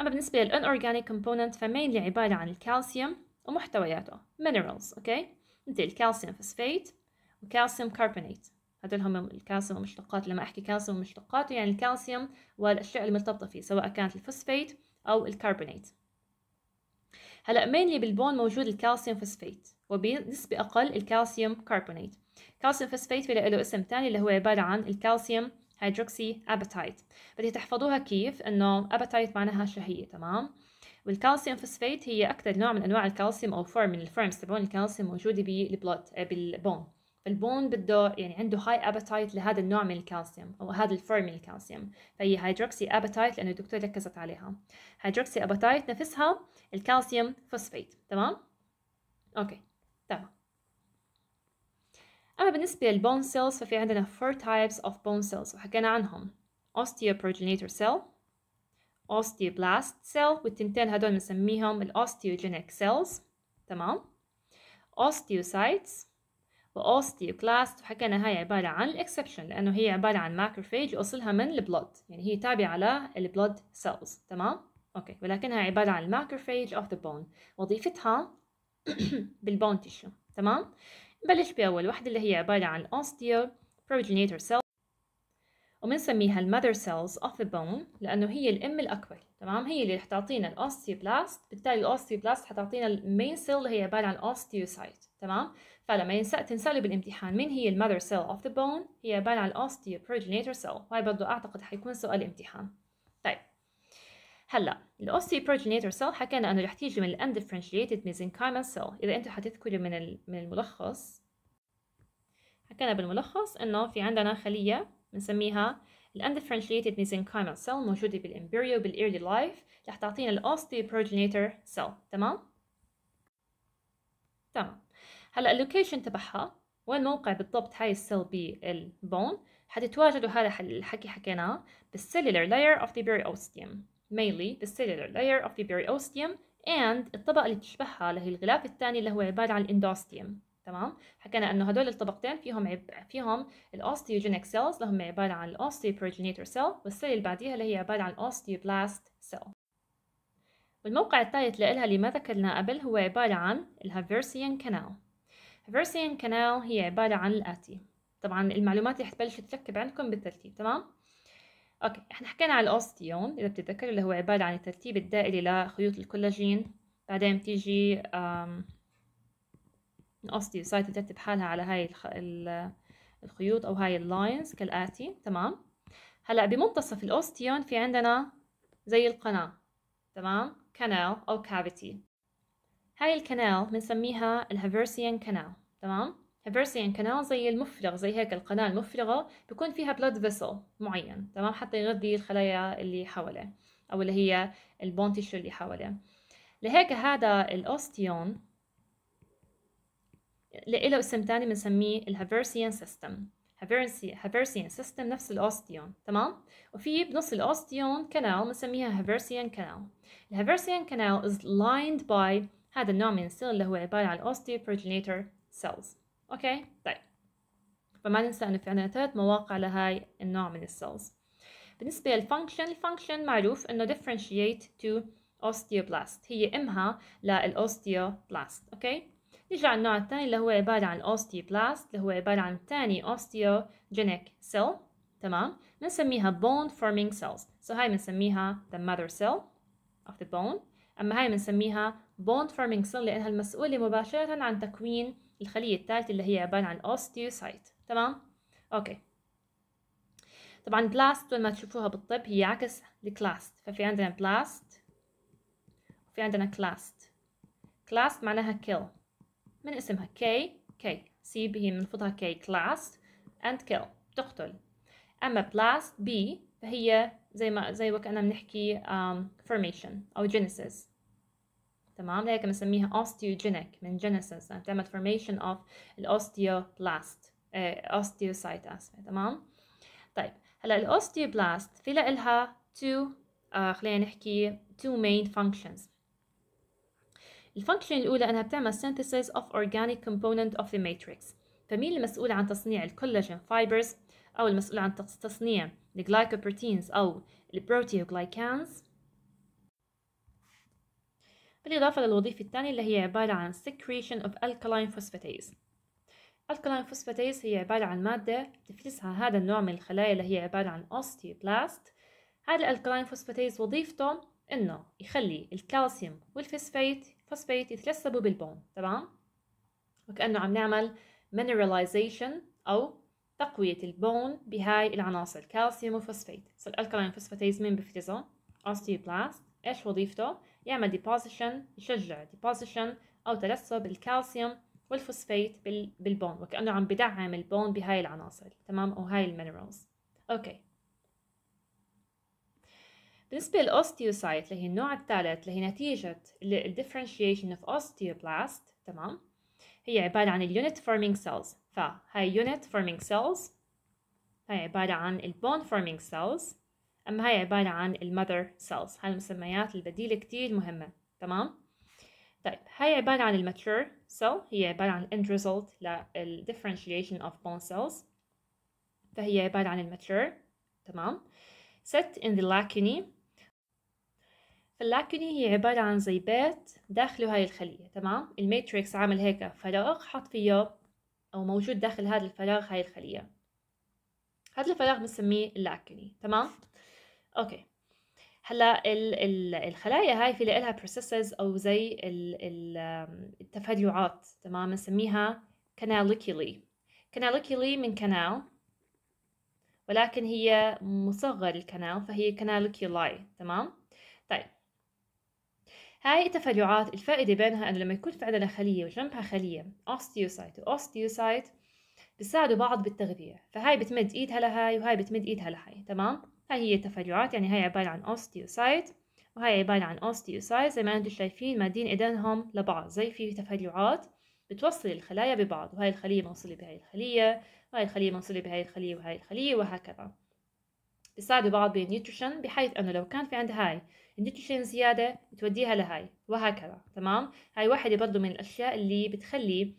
اما بالنسبة للانورجانيك كومبوننت فمينلي عبارة عن الكالسيوم ومحتوياته minerals اوكي مثل الكالسيوم فوسفيت وكالسيوم كاربونيت هدول هم الكالسيوم ومشتقات لما احكي كالسيوم ومشتقاته يعني الكالسيوم والاشياء المرتبطة فيه سواء كانت الفوسفيت او الكاربونيت هلا مينلي بالبون موجود الكالسيوم فوسفيت وبنسبة اقل الكالسيوم كاربونيت كالسيوم فوسفيت في له اسم ثاني اللي هو عباره عن الكالسيوم هيدروكسي ابيتايت بدي تحفظوها كيف انه ابيتايت معناها شهيه تمام والكالسيوم فوسفيت هي اكثر نوع من انواع الكالسيوم او فورم من الفورمز تبعون الكالسيوم موجوده بالبلوت بالبون البون بده يعني عنده هاي ابيتايت لهذا النوع من الكالسيوم او هذا الفورم من الكالسيوم فهي هيدروكسي ابيتايت لانه الدكتور ركزت عليها هيدروكسي ابيتايت نفسها الكالسيوم فوسفيت تمام اوكي تمام أما بالنسبة للبون سيلز ففي عندنا four types of bone cells وحكينا عنهم osteoprogenitor cell osteoblast cell والتنتين هدول بنسميهم osteogenic cells تمام osteocytes و osteoclast وحكينا هاي عبارة عن exception لأنه هي عبارة عن macrophage وأصلها من blood يعني هي تابعة blood cells تمام أوكي ولكنها عبارة عن macrophage of the bone وظيفتها بالبون tissue تمام نبلش بأول وحدة اللي هي عبارة عن osteo progenitor cell ومنسميها المذر cells of the bone لأنه هي الأم الأكبر تمام هي اللي رح تعطينا osteoblast بالتالي osteoblast حتعطينا المين سيل اللي هي عبارة عن أوستيوسايت تمام فلما ينسأ بالامتحان مين هي المذر سيل اوف the بون هي عبارة عن الأوستيو progenitor cell وهي برضه أعتقد حيكون سؤال امتحان هلا بروجينيتور سيل حكينا انه رح تيجي من الاندفرنشيتد ميزنكايمال سيل اذا انتم حتذكروا من من الملخص حكينا بالملخص انه في عندنا خليه بنسميها الاندفرنشيتد ميزنكايمال سيل موجوده بالامبريو بالايرلي لايف رح تعطينا بروجينيتور سيل تمام تمام هلا اللوكيشن تبعها وين موقع بالضبط هاي السيل بالبون حتتواجدوا هذا الحكي حكيناه بالسيلولر لاير اوف ذا بيري اوستيوم mainly the cellular layer of the periosteum and الطبقة اللي بتشبهها هي الغلاف الثاني اللي هو عبارة عن الاندوستيوم تمام حكينا انه هدول الطبقتين فيهم عب... فيهم الاوستيوجينيك سيلز اللي هم عباره عن الاوستيوبروجينيتور سيل والسيل اللي بعديها اللي هي عباره عن الاوستيوبلاست سيل والموقع الثالث لإلها اللي ما ذكرناه قبل هو عباره عن الهافيرسيان كانال هافيرسيان كانال هي عباره عن الاتي طبعا المعلومات رح تبلش تركب عندكم بالترتيب تمام اوكي احنا حكينا على الاوستيون اذا بتتذكر اللي هو عباره عن الترتيب الدائري لخيوط الكولاجين بعدين بتيجي الاوستيوسايت بترتب حالها على هاي الخيوط او هاي اللاينز كالاتي تمام هلا بمنتصف الاوستيون في عندنا زي القناه تمام كانال او كافيتي هاي الكانال بنسميها الهافيرسيان كانال تمام هيبرسيان كانال زي المفرغ زي هيك القناة المفرغة بكون فيها blood فيسل معين تمام حتى يغذي الخلايا اللي حواليه أو اللي هي البونتيش اللي حواليه لهيك هذا الأوستيون له اسم تاني بنسميه الهافيرسيان سيستم هافيرسيان سيستم نفس الاوستيون تمام وفي بنص الاوستيون كانال بنسميها هافيرسيان كانال الهافيرسيان كانال is lined by هذا النوع من السيل اللي هو عبارة عن osteoprogenator cells اوكي طيب فما ننسى انه في عندنا ثلاث مواقع لهاي النوع من السيلز بالنسبة للفانكشن الفانكشن معروف انه differentiate to osteoblast هي امها للاوستيوبلاست اوكي نيجي على النوع الثاني اللي هو عبارة عن osteoblast اللي هو عبارة عن ثاني osteogenic cell تمام بنسميها bone forming cells so هاي بنسميها the mother cell of the bone اما هاي بنسميها bone forming cell لانها المسؤولة مباشرة عن تكوين الخلية الثالثة اللي هي عبارة عن أوستيوسايت تمام؟ أوكي طبعا بلاست مثل ما تشوفوها بالطب هي عكس الكلاست ففي عندنا بلاست وفي عندنا كلاست كلاست معناها كيل من اسمها كي كي سي هي بنفضها كي كلاست اند كيل تقتل اما بلاست بي فهي زي ما زي وكأننا بنحكي um, formation او genesis تمام هيك بنسميها osteogenic من genesis يعني تعمل formation of الاوستيوبلاست اوستيوسايت اسفه تمام طيب هلا الاوستيوبلاست في لها تو آه خلينا نحكي تو main functions الفانكشن الاولى انها بتعمل synthesis of organic component of the matrix فمين المسؤول عن تصنيع الكولاجين فايبرز او المسؤول عن تصنيع الجلايكوبروتينز او البروتيوغلايكانز بالإضافة للوظيفة الثانية اللي هي عبارة عن secretion of alkaline phosphatase alkaline phosphatase هي عبارة عن مادة بتفرزها هذا النوع من الخلايا اللي هي عبارة عن osteoblast هذا الالكلاين فوسفاتيز وظيفته انه يخلي الكالسيوم والفوسفيت فوسفيت يترسبوا بالبون تمام وكانه عم نعمل mineralization او تقوية البون بهاي العناصر الكالسيوم وفوسفيت سو الالكلاين فوسفاتيز مين بيفرزه اوستيوبلاست ايش وظيفته يعمل ديبوزيشن يشجع ديبوزيشن او ترسب الكالسيوم والفوسفيت بالبون وكانه عم بدعم البون بهاي العناصر تمام او هاي المينرالز اوكي بالنسبه للاوستيوسايت اللي هي النوع الثالث اللي هي نتيجه الديفرنشيشن اوف اوستيوبلاست تمام هي عباره عن اليونت فورمينج سيلز فهاي يونت فورمينج سيلز هاي عباره عن البون فورمينج سيلز أما هاي عبارة عن المذر سيلز هاي المسميات البديلة كتير مهمة تمام؟ طيب هاي عبارة عن الماتيور سيل هي عبارة عن end result differentiation of bone cells فهي عبارة عن الماتيور تمام set in the lacuni فاللاكوني هي عبارة عن زي بيت داخله هاي الخلية تمام الماتريكس عامل هيك فراغ حط فيه أو موجود داخل هذا الفراغ هاي الخلية هذا الفراغ بنسميه اللاكوني تمام اوكي هلا الخلايا هاي في لها بروسيسز او زي التفرعات تمام نسميها كناليكيلي كناليكيلي من كانال ولكن هي مصغر الكانال فهي كناليكيلاي تمام طيب هاي التفرعات الفائدة بينها إنه لما يكون في عندنا خلية وجنبها خلية أوستيوسايت وأوستيوسايت بيساعدوا بعض بالتغذية فهاي بتمد إيدها لهاي وهاي بتمد إيدها لهاي تمام هاي هي التفرعات يعني هاي عبارة عن أوستيوسايت وهاي عبارة عن أوستيوسايت زي ما انتم شايفين مادين إيدينهم لبعض زي في تفرعات بتوصل الخلايا ببعض وهاي الخلية موصولة بهاي الخلية وهاي الخلية موصولة بهاي الخلية وهاي الخلية وهكذا بيساعدوا بعض بالنيوتريشن بحيث انه لو كان في عند هاي النيوتريشن زيادة بتوديها لهاي وهكذا تمام هاي واحدة برضو من الأشياء اللي بتخلي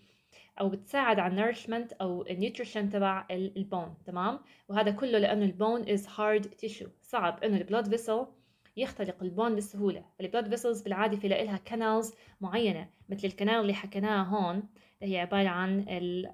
او بتساعد على النيرشمنت او النيوتريشن تبع البون تمام وهذا كله لانه البون از هارد تيشو صعب انه البلود فيسل يخترق البون بسهوله البلود فيسلز بالعاده في لها كانالز معينه مثل الكنال اللي حكيناها هون هي عباره عن ال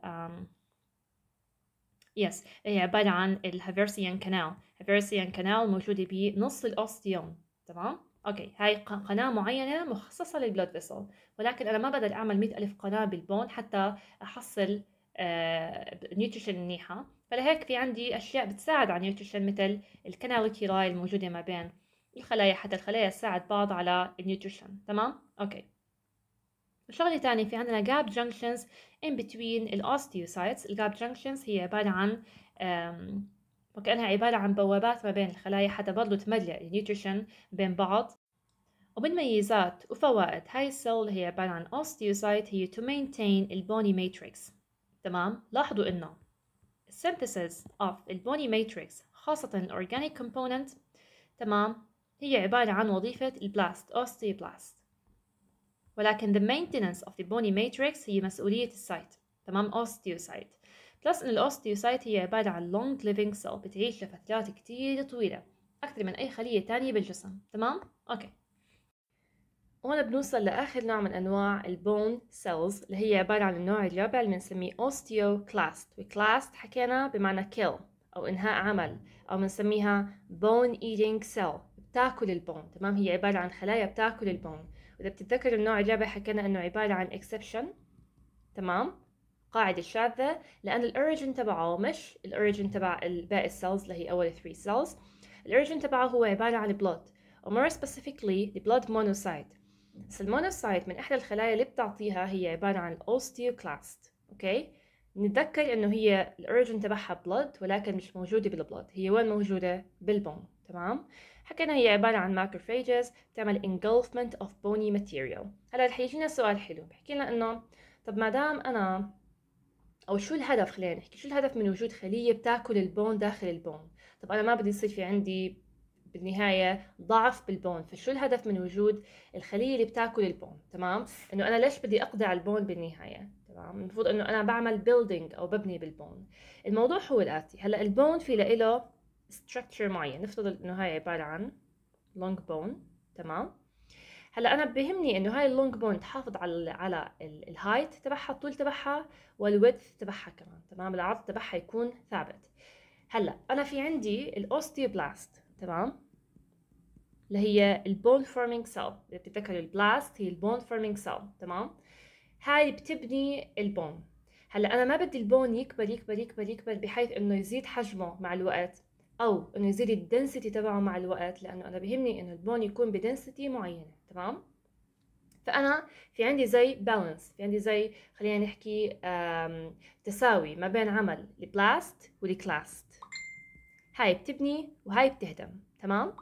يس هي عباره عن الهافيرسيان كانال هافيرسيان كانال موجوده بنص الاوستيون تمام اوكي هاي قناه معينه مخصصه للبلود فيسل ولكن انا ما بقدر اعمل 100 الف قناه بالبون حتى احصل نيوتريشن آه، منيحه فلهيك في عندي اشياء بتساعد على النيوتريشن مثل كيراي الموجوده ما بين الخلايا حتى الخلايا تساعد بعض على النيوتريشن تمام اوكي شغله تانية في عندنا جاب junctions in between الاوستيوسايتس الجاب junctions هي عباره عن وكأنها عبارة عن بوابات ما بين الخلايا حتى برضو تمرق النيوتريشن بين بعض ومن ميزات وفوائد هاي السول اللي هي عبارة عن أوستيوسايت هي to maintain البوني matrix تمام لاحظوا إنه synthesis of البوني matrix خاصة organic component تمام هي عبارة عن وظيفة البلاست osteoblast ولكن the maintenance of the bony matrix هي مسؤولية السايت تمام أوستيوسايت بلس إن الأوستيوسايت هي عبارة عن long living cell بتعيش لفترات كتير طويلة أكتر من أي خلية تانية بالجسم تمام؟ أوكي وهنا بنوصل لآخر نوع من أنواع البون سيلز اللي هي عبارة عن النوع الرابع اللي بنسميه osteoclast وكلاست حكينا بمعنى kill أو إنهاء عمل أو بنسميها bone eating cell بتاكل البون تمام هي عبارة عن خلايا بتاكل البون وإذا بتتذكر النوع الرابع حكينا إنه عبارة عن exception تمام القاعدة الشاذة لأن الأوريجن تبعه مش الأوريجن تبع باقي السيلز اللي هي أول 3 سيلز الأوريجن تبعه هو عبارة عن بلود ومور سبيسيفيكلي البلود مونوسايت بس المونوسايت من إحدى الخلايا اللي بتعطيها هي عبارة عن الأوستيوكلاست أوكي نتذكر إنه هي الأوريجن تبعها بلود ولكن مش موجودة بالبلود هي وين موجودة بالبون تمام حكينا هي عبارة عن ماكروفاجز بتعمل engulfment of bony material هلا رح يجينا سؤال حلو بحكي لنا إنه طب ما دام أنا او شو الهدف خلينا نحكي شو الهدف من وجود خليه بتاكل البون داخل البون طب انا ما بدي يصير في عندي بالنهاية ضعف بالبون فشو الهدف من وجود الخلية اللي بتاكل البون تمام انه انا ليش بدي اقضي على البون بالنهاية تمام المفروض انه انا بعمل بيلدينج او ببني بالبون الموضوع هو الاتي هلا البون في له ستراكشر معين نفترض انه هاي عبارة عن لونج بون تمام هلا انا بهمني انه هاي اللونج بوند تحافظ على على الهايت تبعها الطول تبعها والويدث تبعها كمان تمام العرض تبعها يكون ثابت هلا انا في عندي الاوستيوبلاست تمام اللي هي البون فورمينج سيل اذا بتتذكروا البلاست هي البون فورمينج سيل تمام هاي بتبني البون هلا انا ما بدي البون يكبر يكبر يكبر يكبر بحيث انه يزيد حجمه مع الوقت او انه يزيد الدنسيتي تبعه مع الوقت لانه انا بهمني انه البون يكون بدنسيتي معينه تمام فانا في عندي زي بالانس في عندي زي خلينا نحكي تساوي ما بين عمل البلاست والكلاست هاي بتبني وهاي بتهدم تمام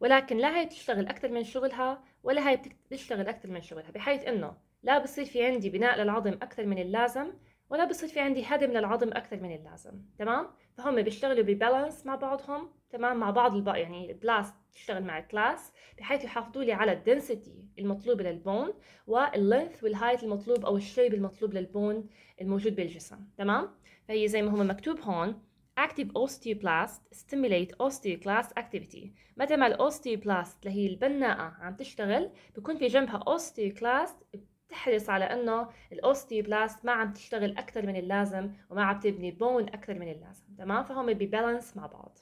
ولكن لا هاي بتشتغل اكثر من شغلها ولا هاي بتشتغل اكثر من شغلها بحيث انه لا بصير في عندي بناء للعظم اكثر من اللازم ولا بصير في عندي هدم للعظم اكثر من اللازم تمام فهم بيشتغلوا ببالانس مع بعضهم تمام مع بعض الباقي يعني البلاست تشتغل مع الكلاس بحيث يحافظوا لي على الدنسيتي المطلوبه للبون واللينث والهايت المطلوب او الشيب المطلوب للبون الموجود بالجسم تمام فهي زي ما هم مكتوب هون active osteoblast stimulate osteoclast activity متى ما الاوستيوبلاست اللي هي البناءة عم تشتغل بكون في جنبها osteoclast تحرص على انه الاوستيوبلاست ما عم تشتغل اكثر من اللازم وما عم تبني بون اكثر من اللازم تمام فهم ببالانس مع بعض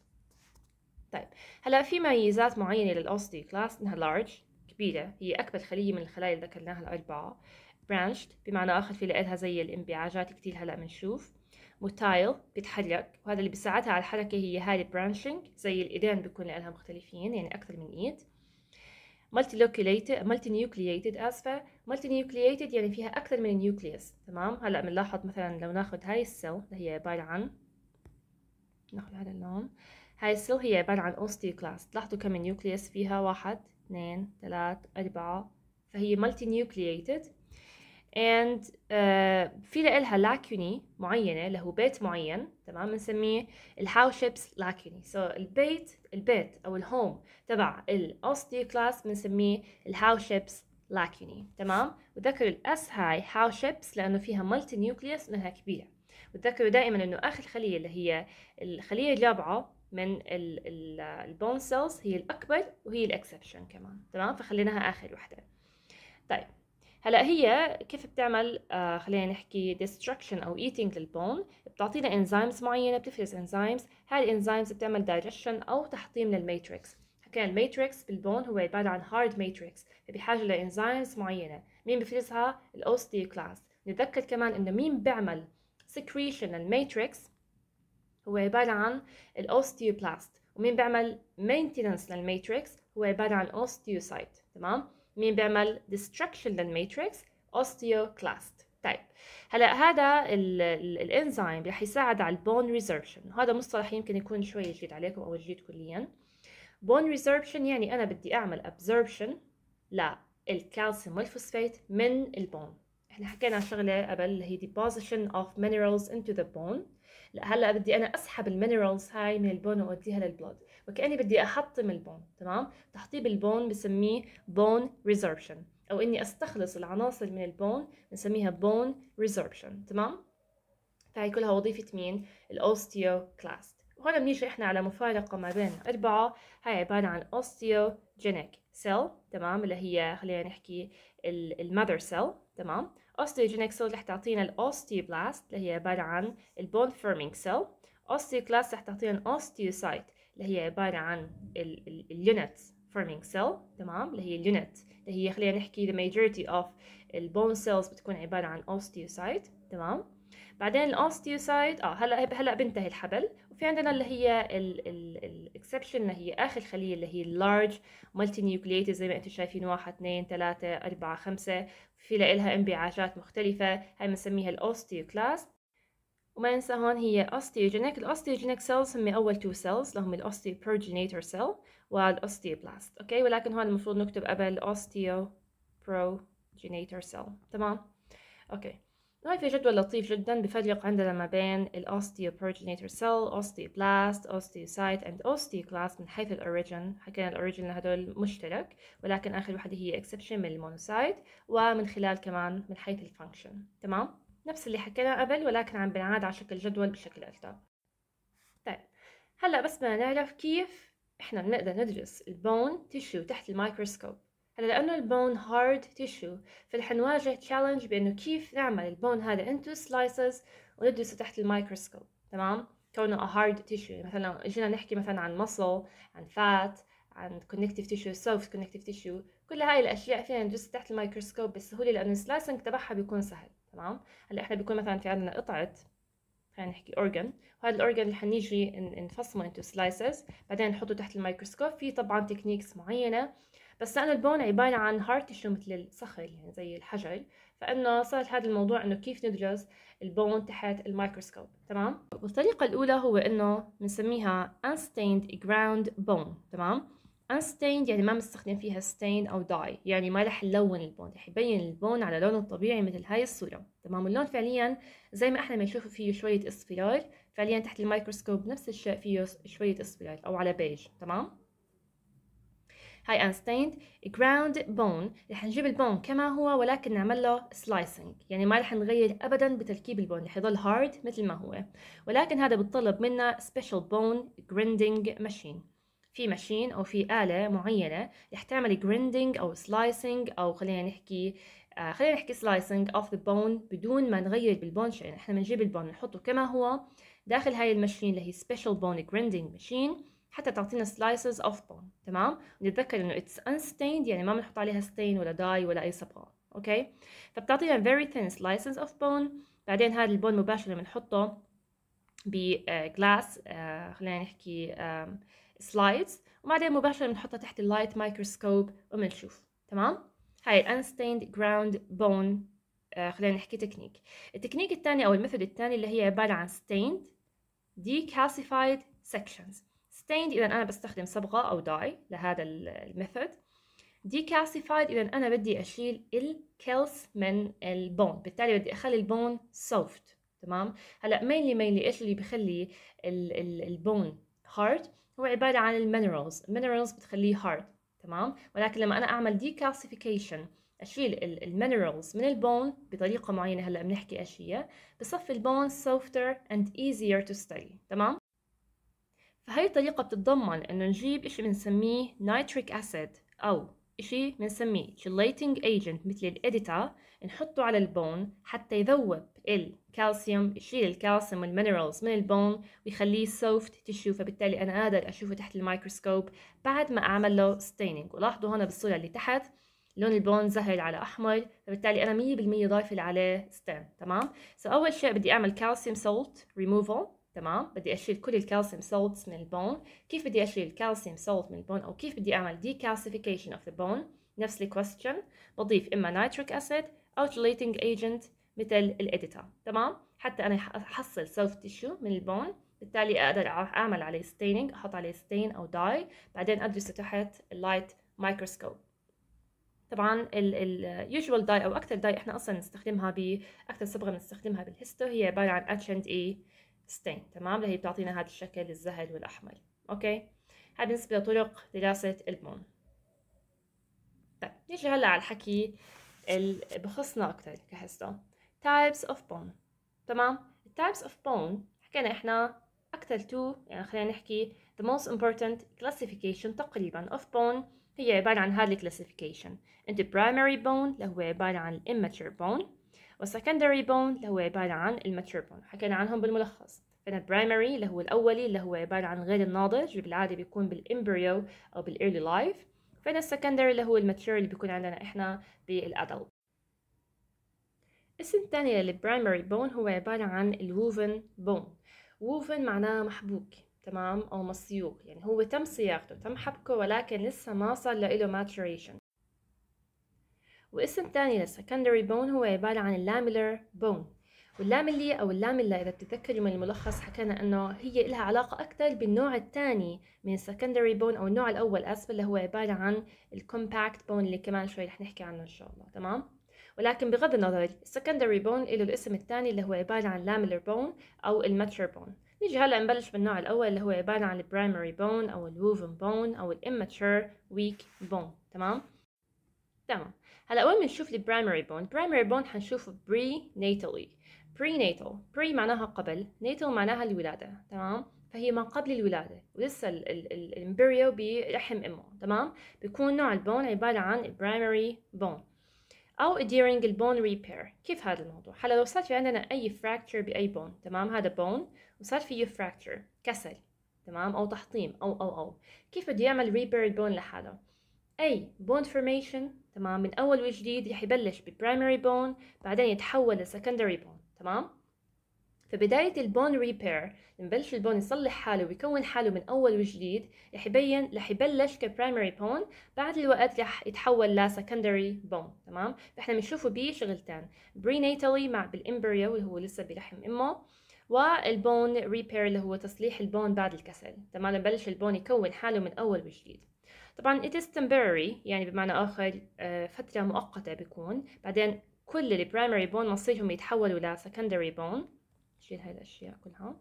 طيب هلا في ميزات معينه للاوستيوبلاست انها لارج كبيره هي اكبر خليه من الخلايا اللي ذكرناها الاربعه برانشد بمعنى اخر في لها زي الانبعاجات كثير هلا بنشوف موتايل بيتحرك وهذا اللي بيساعدها على الحركه هي هاي البرانشنج زي الايدين بيكون لها مختلفين يعني اكثر من ايد مالتي لوكيليتد مالتي نيوكليتد اسفه مالتي نيوكليتد يعني فيها اكثر من نيوكليوس تمام هلا بنلاحظ مثلا لو ناخذ هاي السيل اللي هي عباره عن ناخذ هذا اللون هاي السيل هي عباره عن اوستيوكلاست لاحظوا كم نيوكليوس فيها واحد اثنين ثلاث اربعة فهي مالتي نيوكليتد and uh, في لها لاكيوني معينة له بيت معين تمام بنسميه الهاوشيبس لاكيوني so البيت البيت أو الهوم تبع الأوستيو كلاس بنسميه الهاوشيبس لاكيوني تمام وتذكروا الأس هاي هاوشيبس لأنه فيها ملتي نيوكليوس لأنها كبيرة وتذكروا دائما أنه آخر خلية اللي هي الخلية الرابعة من البون سيلز هي الأكبر وهي الأكسبشن كمان تمام فخليناها آخر وحدة طيب هلا هي كيف بتعمل آه خلينا نحكي destruction او eating للبون بتعطينا انزيمز معينه بتفرز انزيمز هاي الانزيمز بتعمل digestion او تحطيم للماتريكس حكينا الماتريكس بالبون هو عباره عن هارد ماتريكس بحاجه لانزيمز معينه مين بفرزها كلاس نتذكر كمان انه مين بيعمل secretion للماتريكس هو عباره عن الاوستيوبلاست ومين بيعمل maintenance للماتريكس هو عباره عن اوستيوسايت تمام مين بيعمل destruction للماتريكس osteoclast طيب هلا هذا الانزيم رح يساعد على البون ريزربشن هذا مصطلح يمكن يكون شوي جديد عليكم او جديد كليا بون ريزربشن يعني انا بدي اعمل ابزوربشن للكالسيوم والفوسفات من البون احنا حكينا عن شغله قبل اللي هي deposition of minerals into the bone هلا بدي انا اسحب المينرالز هاي من البون واوديها للبلود وكاني بدي احطم البون تمام تحطيم البون بسميه بون ريزوربشن او اني استخلص العناصر من البون بنسميها بون ريزوربشن تمام فهي كلها وظيفه مين الاوستيوكلاست وهنا بنيجي احنا على مفارقه ما بين اربعه هاي عباره عن اوستيوجينيك سيل تمام اللي هي خلينا نحكي المذر سيل تمام اوستيوجينيك سيل رح تعطينا الاوستيوبلاست اللي هي عباره عن البون فيرمينج سيل اوستيوكلاست رح تعطينا الاوستيوسايت اللي هي عبارة عن اليونت forming cell تمام اللي هي اليونت اللي هي خلينا نحكي the majority of البون سيلز بتكون عبارة عن اوستيوسايت تمام بعدين الاوستيوسايت اه هلا هلا بنتهي الحبل وفي عندنا اللي هي الاكسبشن اللي هي اخر خليه اللي هي اللارج مالتي نيوكليتد زي ما انتم شايفين واحد اثنين ثلاثة أربعة خمسة في لها انبعاجات مختلفة هاي بنسميها الاوستيوكلاست وما ننسى هون هي osteogenic الاوستيوجينيك سيلز هم اول تو سيلز لهم الاوستيوبروجينيتور سيل والاوستيوبلاست اوكي ولكن هون المفروض نكتب قبل osteoprogenitor سيل تمام اوكي هاي في جدول لطيف جدا بفرق عندنا ما بين الاوستيوبروجينيتور سيل osteoblast osteocyte اند osteoclast من حيث الاوريجن حكينا الاوريجن هدول مشترك ولكن اخر وحده هي اكسبشن من المونوسايت ومن خلال كمان من حيث الفانكشن تمام نفس اللي حكيناه قبل ولكن عم بنعاد على شكل جدول بشكل أكثر طيب هلأ بس بدنا نعرف كيف إحنا بنقدر ندرس البون تيشو تحت الميكروسكوب هلا لأنه البون هارد تيشو فرح نواجه تشالنج بإنه كيف نعمل البون هذا انتو سلايسز وندرسه تحت الميكروسكوب تمام كونه هارد hard tissue يعني مثلا جينا نحكي مثلا عن مصل عن فات عن كونكتيف تيشو سوفت كونكتيف تيشو كل هاي الأشياء فينا ندرسها تحت الميكروسكوب بسهولة لأنه السلايسنج تبعها بيكون سهل تمام هلا احنا بيكون مثلا في عندنا قطعه خلينا نحكي اورجن وهذا الاورجن اللي حنيجي نفصمه انتو سلايسز بعدين نحطه تحت الميكروسكوب في طبعا تكنيكس معينه بس لانه البون عباره عن هارت تشو مثل الصخر يعني زي الحجر فانه صار هذا الموضوع انه كيف ندرس البون تحت الميكروسكوب تمام والطريقه الاولى هو انه بنسميها unstained ground bone تمام unstained يعني ما مستخدم فيها stain أو dye يعني ما رح نلون البون رح يبين البون على لونه الطبيعي مثل هاي الصورة تمام اللون فعليا زي ما احنا بنشوف فيه شوية اصفرار فعليا تحت الميكروسكوب نفس الشيء فيه شوية اصفرار أو على بيج تمام هاي unstained ground bone رح نجيب البون كما هو ولكن نعمل له slicing يعني ما رح نغير ابدا بتركيب البون رح يضل hard مثل ما هو ولكن هذا بتطلب منا special bone grinding machine في ماشين أو في آلة معينة رح تعمل جريندنج أو سلايسنج أو خلينا نحكي آه خلينا نحكي سلايسنج اوف ذا بون بدون ما نغير بالبون شيء يعني احنا بنجيب البون بنحطه كما هو داخل هاي الماشين اللي هي سبيشال بون جريندنج ماشين حتى تعطينا سلايسز اوف بون تمام نتذكر انه اتس انستيند يعني ما بنحط عليها ستين ولا داي ولا اي صبغه اوكي فبتعطينا فيري ثين سلايسز اوف بون بعدين هذا البون مباشره بنحطه بجلاس آه،, آه خلينا نحكي آه سلايدز وبعدين مباشرة بنحطها تحت اللايت مايكروسكوب وبنشوف تمام هاي الانستيند جراوند بون خلينا نحكي تكنيك التكنيك الثاني او الميثود الثاني اللي هي عبارة عن stained كالسيفايد sections stained اذا انا بستخدم صبغة او داي لهذا الميثود decalcified اذا انا بدي اشيل الكلس من البون بالتالي بدي اخلي البون soft تمام هلا مينلي مينلي ايش اللي بخلي البون هارد هو عبارة عن المينرالز المينرالز بتخليه هارد تمام ولكن لما أنا أعمل ديكالسيفيكيشن أشيل المينرالز من البون بطريقة معينة هلأ بنحكي أشياء بصف البون softer and easier to study تمام فهي الطريقة بتتضمن إنه نجيب إشي بنسميه نايتريك أسيد أو إشي بنسميه chelating agent مثل الإديتا نحطه على البون حتى يذوب الكالسيوم يشيل الكالسيوم والمينرالز من البون ويخليه سوفت تشو فبالتالي انا قادر اشوفه تحت الميكروسكوب بعد ما اعمل له ستيننج ولاحظوا هنا بالصوره اللي تحت لون البون زهر على احمر فبالتالي انا 100% ضايف عليه ستين تمام سو so, اول شيء بدي اعمل كالسيوم سولت ريموفال تمام بدي اشيل كل الكالسيوم سولتس من البون كيف بدي اشيل الكالسيوم سولت من البون او كيف بدي اعمل decalcification اوف ذا بون نفس الكويستشن بضيف اما نيتريك اسيد او chelating ايجنت مثل الاديتا تمام حتى انا احصل سيلف تيشو من البون بالتالي اقدر اعمل عليه ستيننج احط عليه ستين او داي بعدين ادرسه تحت اللايت مايكروسكوب طبعا اليوجوال داي او اكثر داي احنا اصلا نستخدمها باكثر صبغه بنستخدمها بالهستو هي عباره عن اتش اند اي ستين تمام اللي هي بتعطينا هذا الشكل الزهد والاحمر اوكي هاي بالنسبه لطرق دراسه البون طيب نيجي هلا على الحكي اللي بخصنا اكثر كهستو types of bone تمام types of bone حكينا احنا اكثر تو يعني خلينا نحكي the most important classification تقريبا of bone هي عبارة عن هذا classification انت primary bone اللي هو عبارة عن immature bone secondary bone اللي هو عبارة عن immature bone حكينا عنهم بالملخص فإن primary اللي هو الأولي اللي هو عبارة عن غير الناضج بالعادة بيكون embryo أو early life فإن secondary اللي هو الماتير اللي بيكون عندنا إحنا adult الاسم الثاني للبرايمري بون هو عبارة عن الووفن بون ووفن معناه محبوك تمام أو مصيوغ يعني هو تم صياغته تم حبكه ولكن لسه ما صار له ماتوريشن واسم ثاني للسكندري بون هو عبارة عن اللاميلر بون واللاملية أو اللاملة إذا بتتذكروا من الملخص حكينا إنه هي لها علاقة أكثر بالنوع الثاني من السكندري بون أو النوع الأول أسفل اللي هو عبارة عن الكومباكت بون اللي كمان شوي رح نحكي عنه إن شاء الله تمام ولكن بغض النظر السكندري بون له الاسم الثاني اللي هو عبارة عن لاميلر بون أو الماتشر بون نيجي هلا نبلش بالنوع الأول اللي هو عبارة عن البرايمري بون أو الووفن بون أو الاماتشر ويك بون تمام تمام هلا اول ما نشوف البرايمري بون برايمري بون حنشوفه بري نيتالي بري نيتال بري معناها قبل نيتال معناها الولادة تمام فهي ما قبل الولادة ولسه الامبريو برحم أمه تمام بيكون نوع البون عبارة عن برايمري بون أو during bone repair كيف هذا الموضوع هلا لو صار في عندنا أي fracture بأي bone تمام هذا bone وصار فيه fracture كسر تمام أو تحطيم أو أو أو كيف بده يعمل repair bone لحاله أي bone formation تمام من أول وجديد رح يبلش ب primary bone بعدين يتحول ل secondary bone تمام فبداية البون ريبير نبلش البون يصلح حاله ويكون حاله من أول وجديد رح يبين رح يبلش كبرايمري بون بعد الوقت رح يتحول لسكندري بون تمام فإحنا بنشوفه بيه شغلتين بريناتالي مع بالإمبريو اللي هو لسه بلحم أمه والبون ريبير اللي هو تصليح البون بعد الكسل تمام نبلش البون يكون حاله من أول وجديد طبعا it is temporary يعني بمعنى آخر آه، فترة مؤقتة بيكون بعدين كل البرايمري بون مصيرهم يتحولوا لسكندري بون جيل هاي الاشياء كلها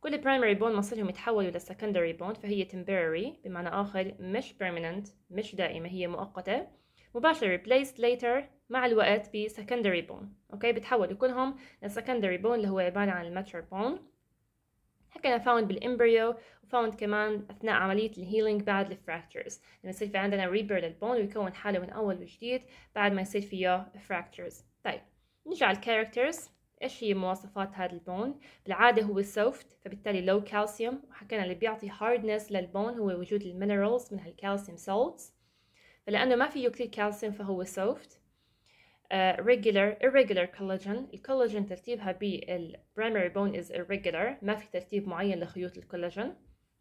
كل primary bond مصيرهم يتحولوا للسكندري bond فهي temporary بمعنى اخر مش permanent مش دائمه هي مؤقته مباشرة replaced later مع الوقت ب secondary اوكي بتحولوا كلهم للسكندري بون اللي هو عبارة عن الماتشر bond حكينا فاوند بالامبريو وفاوند كمان اثناء عمليه الهيلينج بعد الفراكتشرز لما يصير في عندنا ريبير للبون ويكون حاله من اول وجديد بعد ما يصير فيه فراكتشرز طيب نرجع الكاركترز إيش هي مواصفات هذا البون بالعادة هو سوفت فبالتالي لو كالسيوم وحكينا اللي بيعطي هاردنس للبون هو وجود المينرالز من هالكالسيوم سولتس فلأنه ما فيه كثير كالسيوم فهو سوفت ريجولر ايريجولر كولاجين الكولاجين ترتيبها بالبرايمري بون از ايريجولر ما في ترتيب معين لخيوط الكولاجين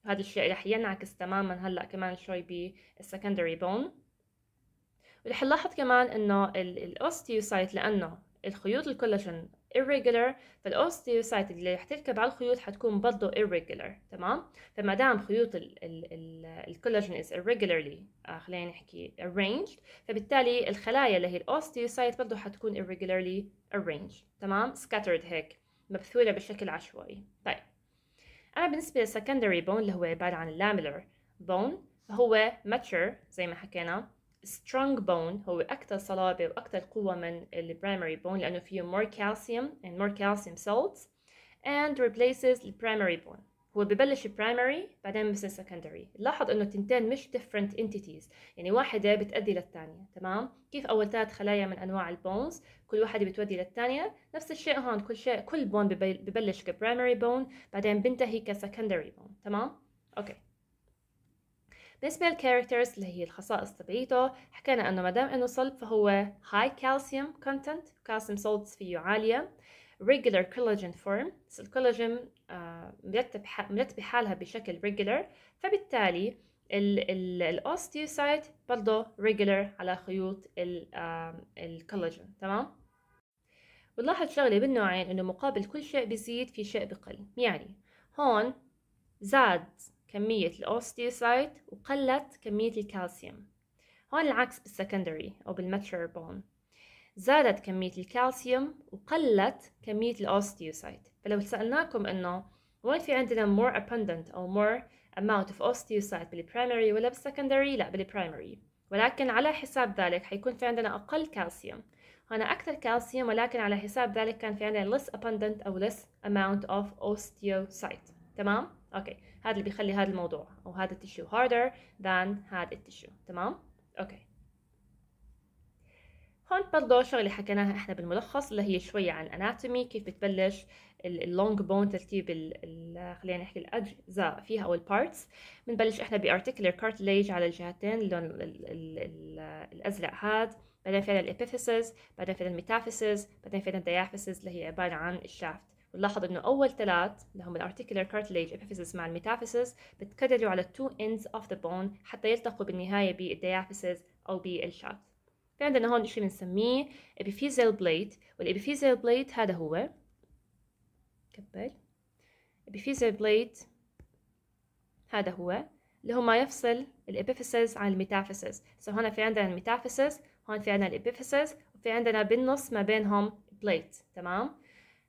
هذا الشيء رح ينعكس تماما هلا كمان شوي بالسكندري بون رح نلاحظ كمان انه الاوستيوسايت لانه الخيوط الكولاجين irregular فالاوستيوسايت اللي رح تركب على الخيوط حتكون برضه irregular تمام فما دام خيوط ال ال ال الكولاجين is irregularly آه خلينا نحكي arranged فبالتالي الخلايا اللي هي الاوستيوسايت برضه حتكون irregularly arranged تمام scattered هيك مبثوله بشكل عشوائي طيب اما بالنسبه للسكندري بون اللي هو عباره عن اللاملر بون فهو mature زي ما حكينا strong bone هو أكثر صلابة وأكثر قوة من primary bone لأنه فيه more calcium and more calcium salts and replaces the primary bone هو ببلش primary بعدين بصير secondary لاحظ انه التنتين مش different entities يعني واحدة بتأدي للثانية تمام كيف اول ثلاث خلايا من انواع البونز كل واحدة بتودي للثانية نفس الشيء هون كل شيء كل bone ببلش ك primary bone بعدين بنتهي secondary bone تمام اوكي بالنسبة للكاركترز اللي هي الخصائص تبعيته حكينا انه مادام انه صلب فهو high calcium content calcium salts فيه عالية regular collagen form الكولاجين آه، مرتب مرتبة حالها بشكل regular فبالتالي الاوستيوسايت برضه regular على خيوط الكولاجين آه، تمام بنلاحظ شغلة بالنوعين انه مقابل كل شيء بيزيد في شيء بقل يعني هون زاد كمية الأوستيوسايت وقلت كمية الكالسيوم هون العكس بالسكندري أو بالماتشر بون زادت كمية الكالسيوم وقلت كمية الأوستيوسايت فلو سألناكم إنه وين في عندنا more abundant أو more amount of osteocyte بالبرايمري ولا بالسكندري لا بالبرايمري ولكن على حساب ذلك حيكون في عندنا أقل كالسيوم هنا أكثر كالسيوم ولكن على حساب ذلك كان في عندنا less abundant أو less amount of osteocyte تمام؟ أوكي okay. هذا اللي بيخلي هذا الموضوع أو هذا التشو harder than هذا التشو تمام؟ أوكي هون برضه شغلة حكيناها احنا بالملخص اللي هي شوية عن اناتومي كيف بتبلش اللونج بون ترتيب ال خلينا نحكي الاجزاء فيها او البارتس بنبلش احنا بارتيكولر كارتليج على الجهتين اللون الازرق هاد بعدين في عندنا الابيفيسز بعدين في عندنا الميتافيسز بعدين في عندنا الديافيسز اللي هي عبارة عن الشافت نلاحظ انه اول ثلاث اللي هم الارتيكولار cartilage epiphysis مع الميتافيسس بتكرروا على التو ends of the bone حتى يلتقوا بالنهايه بالديافيسيس او بالشات في عندنا هون شيء بنسميه epiphyseal blade والepiphyseal blade هذا هو كبل epiphyseal blade هذا هو اللي هو ما يفصل الابيفيسز عن الميتافيسز سو so هنا في عندنا الميتافيسز هون في عندنا الابيفيسز وفي عندنا بالنص ما بينهم بليت تمام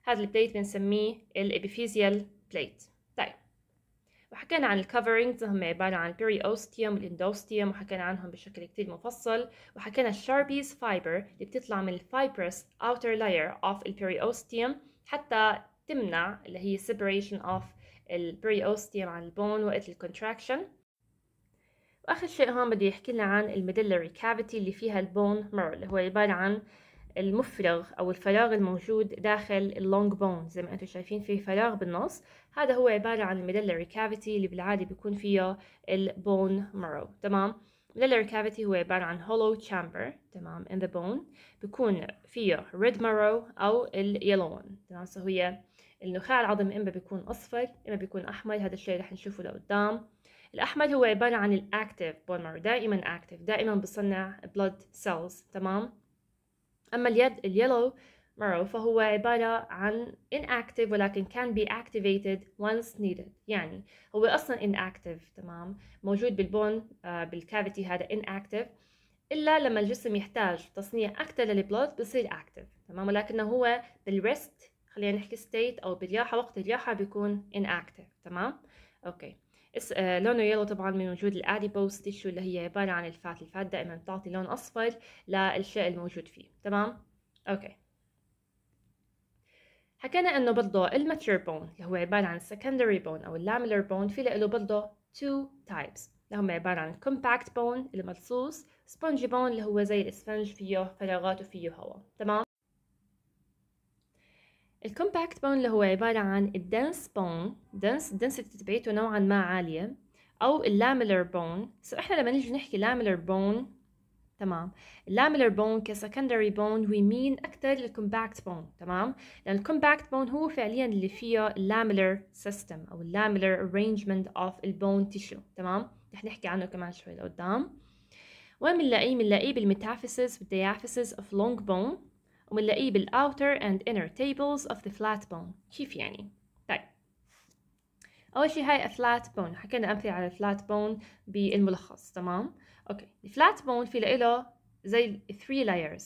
هذا البليت بنسميه الابيفيزيال بليت طيب وحكينا عن الكفرنجز هم عبارة عن البيري اوستيوم والاندوستيوم وحكينا عنهم بشكل كتير مفصل وحكينا الشاربيز فايبر اللي بتطلع من الفايبرس outer layer of البيري اوستيوم حتى تمنع اللي هي separation of البيري اوستيوم عن البون وقت الكونتراكشن واخر شيء هون بدي يحكي لنا عن الميدلري كافيتي اللي فيها البون اللي هو عبارة عن المفرغ أو الفراغ الموجود داخل اللونج بون زي ما أنتم شايفين في فراغ بالنص هذا هو عبارة عن الميدلري كافيتي اللي بالعادة بيكون فيها البون مارو تمام الميدلري كافيتي هو عبارة عن هولو تشامبر تمام ان ذا بون بيكون فيه ريد مرو أو اليلو تمام تمام هي النخاع العظم إما بيكون أصفر إما بيكون أحمر هذا الشيء رح نشوفه لقدام الأحمر هو عبارة عن الأكتيف بون مارو دائما أكتيف دائما بصنع بلود سيلز تمام أما اليد اليلو marrow فهو عبارة عن inactive ولكن can be activated once needed يعني هو أصلا inactive تمام موجود بالبون آه، بالكافيتي هذا inactive إلا لما الجسم يحتاج تصنيع أكثر للبلود بصير active تمام ولكنه هو بالريست خلينا نحكي state أو بالياحه وقت الياحه بيكون inactive تمام أوكي okay. آه، لونه يلو طبعا من وجود الاديبوز تيشو اللي هي عباره عن الفات الفات دائما بتعطي لون اصفر للشيء الموجود فيه تمام اوكي حكينا انه برضه الماتير بون اللي هو عباره عن السكندري بون او اللاميلر بون في له برضه تو تايبس اللي هم عبارة عن compact bone المرصوص سبونجي bone اللي هو زي الاسفنج فيه فراغات وفيه هواء تمام الكومباكت بون اللي هو عبارة عن الدنس بون دنس الدنسيتي تبعيته نوعا ما عالية أو اللاملر بون سو إحنا لما نيجي نحكي لاملر بون تمام اللاملر بون كسكندري بون وي مين أكثر الكومباكت بون تمام لأن الكومباكت بون هو فعليا اللي فيه اللاملر سيستم أو اللاملر arrangement اوف البون تيشو تمام رح نحكي عنه كمان شوي لقدام وين بنلاقيه بنلاقيه بالميتافيسز والديافيسز اوف لونج بون ومنلاقيه بال outer and inner tables of the flat bone كيف يعني؟ طيب أول شي هاي a flat bone حكينا أمثلة على flat bone بالملخص تمام؟ أوكي flat bone في له زي 3 layers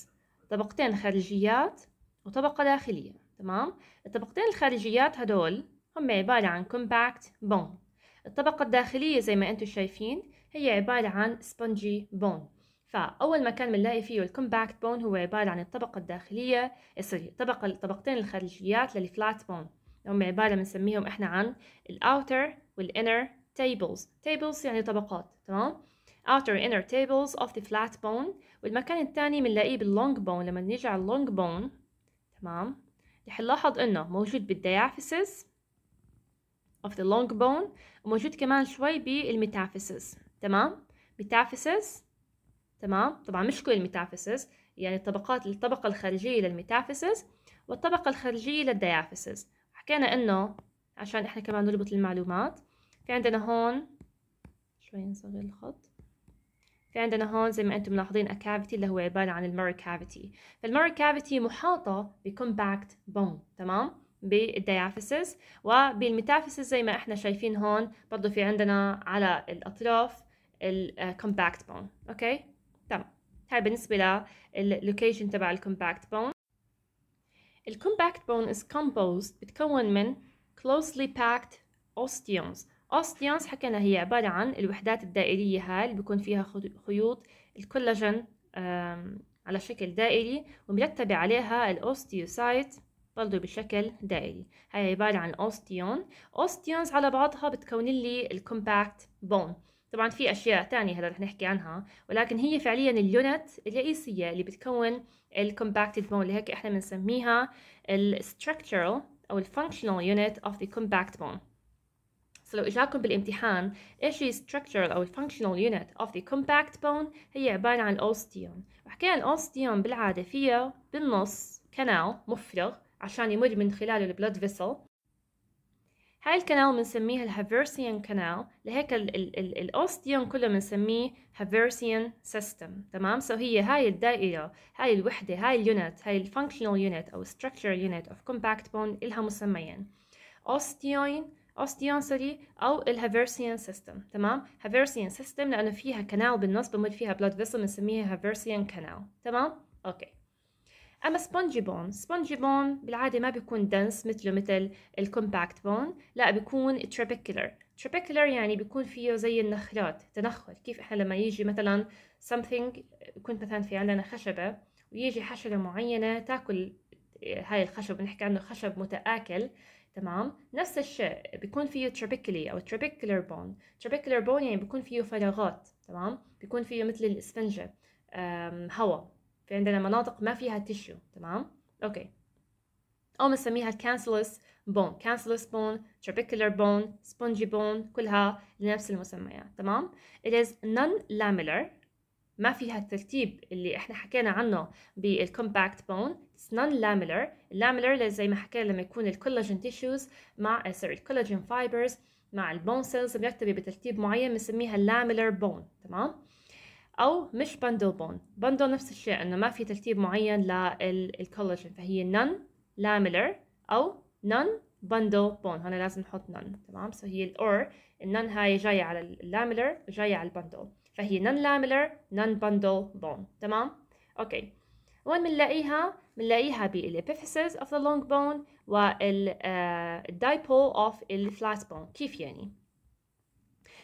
طبقتين خارجيات وطبقة داخلية تمام؟ الطبقتين الخارجيات هدول هم عبارة عن compact bone الطبقة الداخلية زي ما انتم شايفين هي عبارة عن spongy bone فأول مكان بنلاقي فيه الكومباكت بون هو عبارة عن الطبقة الداخلية سوري آه، الطبقة الطبقتين الخارجيات للفلات بون هم عبارة بنسميهم إحنا عن الأوتر والإنر tables tables يعني طبقات تمام outer inner tables of the flat bone والمكان الثاني بنلاقيه باللونج بون لما نيجي على اللونج بون تمام رح نلاحظ إنه موجود بالديافيسيس of the long bone وموجود كمان شوي بالميتافيسيس تمام ميتافيسيس تمام طبعا مش كل الميتافيسز يعني الطبقات الطبقة الخارجية للميتافيسز والطبقة الخارجية للديافيسز حكينا انه عشان احنا كمان نربط المعلومات في عندنا هون شوي نصغر الخط في عندنا هون زي ما انتم ملاحظين اكافيتي اللي هو عبارة عن المري كافيتي فالمري كافيتي محاطة بكومباكت بون تمام بالديافيسز وبالميتافيسز زي ما احنا شايفين هون برضه في عندنا على الاطراف الكومباكت بون uh, اوكي تمام هاي بالنسبة للوكيشن تبع الكومباكت بون الكومباكت بون is composed بتكون من closely packed osteons osteons حكينا هي عبارة عن الوحدات الدائرية هاي اللي بيكون فيها خيوط الكولاجين على شكل دائري ومرتبة عليها الأوستيوسايت برضو بشكل دائري هاي عبارة عن أوستيون أوستيونز على بعضها بتكون لي الكومباكت بون طبعا في اشياء تانية هلا رح نحكي عنها ولكن هي فعليا اليونت الرئيسيه اللي بتكون الكومباكتد بون اللي هيك احنا بنسميها الستركتشرال او الفانكشنال يونت اوف ذا كومباكت بون لو اجاكم بالامتحان ايش هي structural او functional unit of the compact bone هي عبارة عن الاوستيوم وحكينا الاوستيوم بالعادة فيها بالنص كنال مفرغ عشان يمر من خلاله blood فيسل هاي الكنال بنسميها الهافيرسيان قناة لهيك الاوستيون كله بنسميه هافيرسيان سيستم تمام سو so هي هاي الدائرة هاي الوحدة هاي اليونت هاي الفانكشنال يونت او structural يونت اوف كومباكت بون إلها مسميين اوستيون اوستيون سوري او الهافيرسيان سيستم تمام هافيرسيان سيستم لانه فيها كنال بالنص بمر فيها بلاد فيسل بنسميها هافيرسيان كنال تمام اوكي اما سبونجي بون سبونجي بون بالعاده ما بيكون دنس مثله مثل الكومباكت بون لا بيكون تريبيكولر تريبيكولر يعني بيكون فيه زي النخلات تنخل كيف احنا لما يجي مثلا something يكون مثلا في عندنا خشبه ويجي حشره معينه تاكل آه، هاي الخشب بنحكي عنه خشب متآكل تمام نفس الشيء بيكون فيه ترابيكلي او تريبيكولر بون تريبيكولر بون يعني بيكون فيه فراغات تمام بيكون فيه مثل الاسفنجه هواء في عندنا مناطق ما فيها تشيو تمام اوكي او بنسميها كانسلس بون كانسلس بون trabecular بون spongy بون كلها لنفس المسميات تمام it is non lamellar ما فيها الترتيب اللي احنا حكينا عنه بالكومباكت بون it's non lamellar lamellar زي ما حكينا لما يكون الكولاجين تيشوز مع سوري الكولاجين فايبرز مع البون سيلز مرتبه بترتيب معين بنسميها lamellar بون تمام أو مش بندل بون بندل نفس الشيء إنه ما في ترتيب معين للكولاجين فهي نون لاميلر أو نون بندل بون هنا لازم نحط نون تمام سو هي الأور النون هاي جاية على اللاميلر وجايه على البندل فهي نون لاميلر نون بندل بون تمام أوكي وين بنلاقيها؟ بنلاقيها بالابيفيسز اوف ذا لونج بون والدايبول اوف الفلات بون كيف يعني؟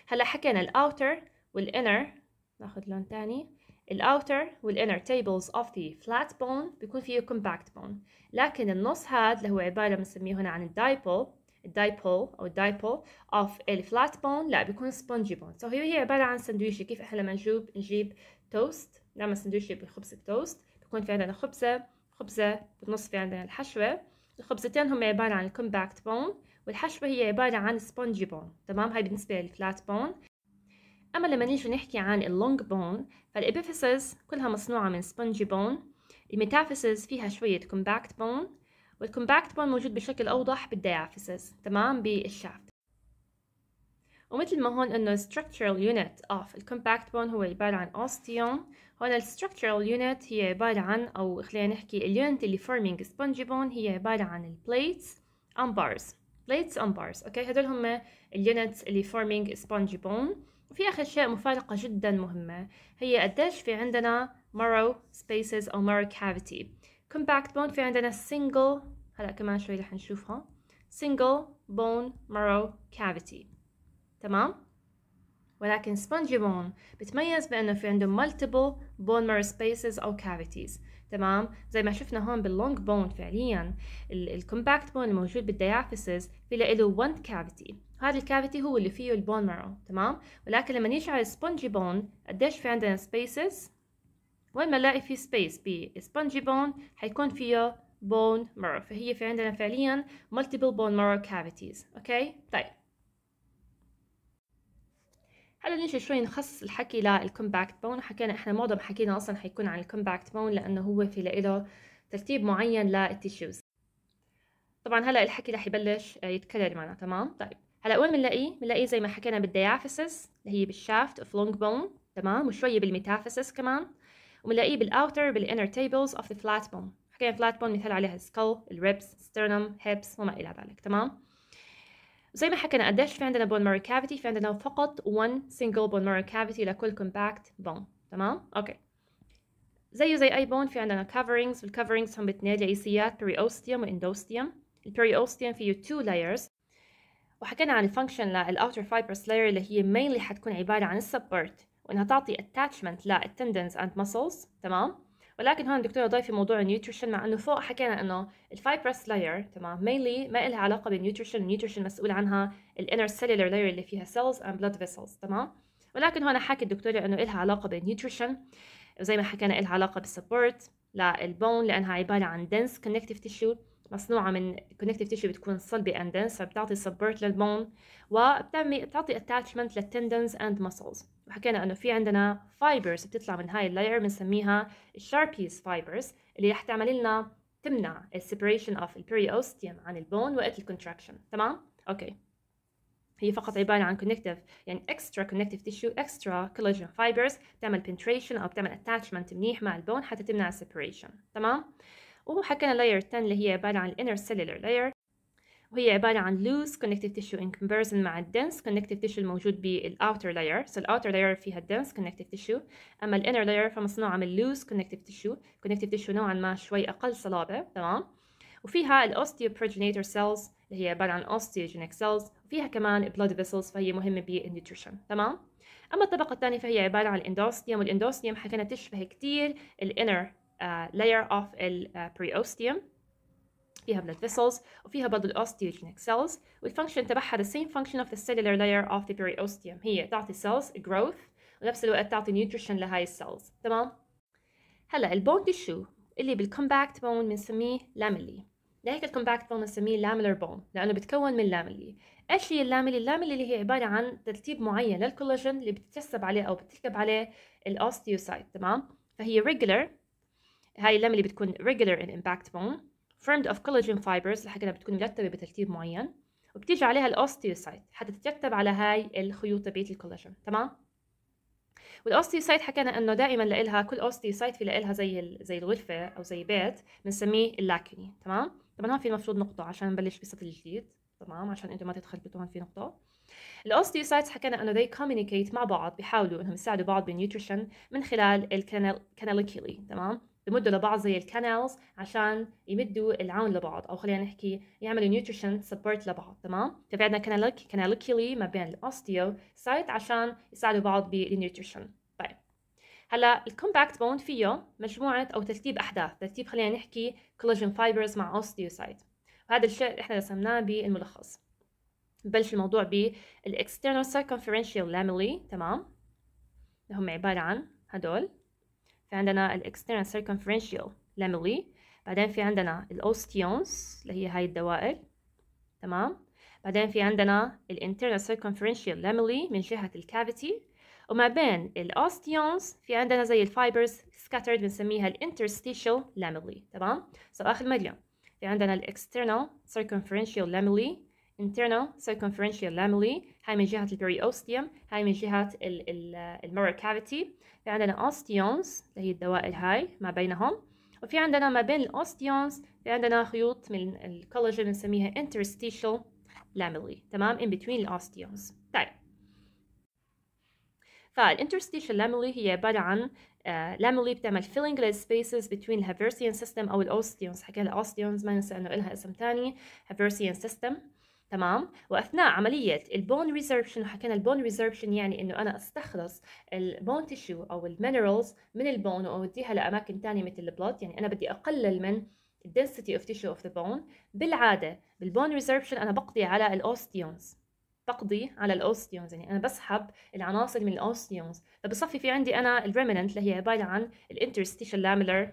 هلا حكينا الاوتر والانر ناخذ لون تاني الاوتر والانر تيبلز اوف ذا فلات بون بيكون فيه كومباكت بون لكن النص هذا اللي هو عباره بنسميه هنا عن الدايبول الدايبول او الدايبول اوف الفلات بون لا بيكون سبونجي بون سو so هي عباره عن سندويشه كيف احنا لما نجيب نجيب توست نعمل سندويشه بخبز التوست بيكون في عندنا خبزه خبزه بالنص في عندنا الحشوه الخبزتين هم عباره عن الكومباكت بون والحشوه هي عباره عن سبونجي بون تمام هاي بالنسبه للفلات بون أما لما نيجي نحكي عن اللونج بون فالإبيفيسز كلها مصنوعة من سبونجي بون الميتافيسز فيها شوية كومباكت بون والكومباكت بون موجود بشكل أوضح بالديافيسز تمام بالشافت ومثل ما هون إنه structural unit of الكومباكت بون هو عبارة عن osteon هون ال structural unit هي عبارة عن أو خلينا نحكي اليونت اللي forming spongy bone هي عبارة عن plates and bars plates and bars أوكي هدول هم اليونتس اللي forming spongy bone وفي آخر شيء مفارقة جدا مهمة هي قديش في عندنا marrow spaces أو marrow cavity compact bone في عندنا single هلأ كمان شوي رح نشوفها single bone marrow cavity تمام ولكن spongy bone بتميز بأنه في عنده multiple bone marrow spaces أو cavities تمام زي ما شفنا هون باللونج بون فعليا الكومباكت بون الموجود بالديافيسز في له 1 كافيتي هذا الكافيتي هو اللي فيه البون مارو تمام ولكن لما نيجي على السبونجي بون قديش في عندنا سبيسز وين ما نلاقي في سبيس بسبونجي بون حيكون فيه بون مارو فهي في عندنا فعليا multiple bone marrow cavities اوكي طيب هلا نيجي شوي نخصص الحكي للكومباكت بون حكينا احنا معظم حكينا اصلا حيكون عن الكومباكت بون لانه هو في له ترتيب معين للتيشوز طبعا هلا الحكي رح يبلش آه، يتكرر معنا تمام طيب هلا وين بنلاقيه؟ بنلاقيه زي ما حكينا بالديافيسس اللي هي بالشافت اوف لونج بون تمام وشويه بالميتافيسس كمان وبنلاقيه بالاوتر بالانر تيبلز اوف ذا فلات بون حكينا فلات بون مثال عليها السكول الريبس ستيرنم هيبس وما الى ذلك تمام زي ما حكينا قديش في عندنا بون مارو كافيتي في عندنا فقط 1 سنجل بون مارو كافيتي لكل كومباكت بون تمام اوكي زيه زي اي بون في عندنا كفرينجز والكفرينجز هم اثنين ليسيات بريوستيوم واندوستيوم البريوستيوم فيه 2 لايرز وحكينا عن الفانكشن للاوتر فايبرس لاير اللي هي مينلي حتكون عباره عن السبورت وانها تعطي اتاتشمنت للتندنز اند مسلز تمام ولكن هون دكتوره ضايفه موضوع النيوتريشن مع انه فوق حكينا انه الفايبرس لاير تمام مينلي ما لها علاقه بالنيوتريشن النيوتريشن مسؤول عنها الانر سيلولر لاير اللي فيها سيلز اند بلاد فيسلز تمام ولكن هون حكي الدكتوره انه لها علاقه بالنيوتريشن وزي ما حكينا لها علاقه بالسبورت للبون لانها عباره عن دنس كونكتيف tissue مصنوعه من كونكتيف تيشو بتكون صلبه اند دنس فبتعطي سبورت للبون وبتعمي بتعطي اتاتشمنت للتندنز اند مسلز وحكينا انه في عندنا فايبرز بتطلع من هاي اللاير بنسميها الشاربيز فايبرز اللي رح تعمل لنا تمنع السبريشن اوف البريوستيوم عن البون وقت الكونتراكشن تمام اوكي هي فقط عبارة عن كونكتيف يعني اكسترا كونكتيف تيشو اكسترا كولاجين فايبرز بتعمل بنتريشن او بتعمل اتاتشمنت منيح مع البون حتى تمنع السبريشن تمام وحكينا layer 10 اللي هي عبارة عن inner cellular layer وهي عبارة عن loose connective tissue in comparison مع dense connective tissue الموجود بال outer layer so ال outer layer فيها dense connective tissue أما ال inner layer فمصنوعة من loose connective tissue connective tissue نوعا ما شوي أقل صلابة تمام وفيها ال osteoprogenitor cells اللي هي عبارة عن osteogenic cells وفيها كمان blood vessels فهي مهمة nutrition تمام أما الطبقة الثانية فهي عبارة عن الاندوستيوم والإندوستيوم حكينا تشبه كتير inner آه، layer of uh, periosteum فيها blood vessels وفيها برضه osteogenic cells والفانكشن تبعها the same function of the cellular layer of the periosteum هي تعطي cells growth ونفس الوقت تعطي nutrition لهاي cells تمام هلا البون tissue اللي compact bone بنسميه lamellae لهيك compact bone بنسميه lamellar bone لانه بتكون من lamellae ايش هي اللاملي؟ اللاملي اللي هي عباره عن ترتيب معين للكولاجين اللي بتترسب عليه او بتركب عليه الاوستيوسايت تمام فهي regular هاي اللمة اللي بتكون regular impact impactable formed of collagen fibers اللي حكينا بتكون مرتبة بترتيب معين وبتيجي عليها الاوستيوسايت حتى تترتب على هاي الخيوط تبعت الكولاجين تمام والاوستيوسايت حكينا انه دائما لإلها كل اوستيوسايت في لإلها زي زي الغرفه او زي بيت بنسميه اللاكني تمام طبعا هون في المفروض نقطه عشان نبلش بالسطر الجديد تمام عشان انتم ما تتخربطوا هون في نقطه الاوستيوسايت حكينا انه they communicate مع بعض بيحاولوا انهم يساعدوا بعض بالنيوتريشن من خلال كنالكيلي تمام بمدوا لبعض زي الكانالز عشان يمدوا العون لبعض او خلينا نحكي يعملوا نيوتريشن سبورت لبعض تمام ففي عندنا كانالك كانالكيلي ما بين الاوستيو سايت عشان يساعدوا بعض بالنيوتريشن طيب هلا الكومباكت بون فيه مجموعه او ترتيب احداث ترتيب خلينا نحكي كولاجين فايبرز مع اوستيو سايت وهذا الشيء احنا رسمناه بالملخص ببلش الموضوع بالاكسترنال circumferential lamellae تمام اللي هم عباره عن هدول في عندنا الاكسترنال سيركمفرنشال lamellae بعدين في عندنا الاوستيونز اللي هي هاي الدوائر تمام بعدين في عندنا الانترنال سيركمفرنشال lamellae من جهه الكافيتي وما بين الاوستيونز في عندنا زي الفايبرز سكاترد بنسميها الانترستيشال lamellae تمام سو so, اخر مليون في عندنا الاكسترنال سيركمفرنشال lamellae internal circumferential lamellae هاي من جهة البريوستيوم هاي من جهة المرة كافيتي في عندنا osteons اللي هي الدوائر هاي ما بينهم وفي عندنا ما بين الاوستيونز في عندنا خيوط من الكولاجين بنسميها interstitial lamellae تمام in between الاوستيونز طيب فالinterstitial lamellae هي عبارة عن آه، lamellae بتعمل filling spaces between Haversian system أو الأوستيونز حكينا الأوستيونز ما ننسى إنه إلها اسم تاني Haversian system تمام واثناء عمليه البون ريزربشن وحكينا البون ريزربشن يعني انه انا استخلص البون تيشو او المينرالز من البون واوديها لاماكن ثانيه مثل البلط يعني انا بدي اقلل من density of tissue of the bone بالعاده بالبون ريزربشن انا بقضي على الاوستيونز بقضي على الاوستيونز يعني انا بسحب العناصر من الاوستيونز فبصفي في عندي انا الريمننت اللي هي عباره عن الانترستيشال لاميلر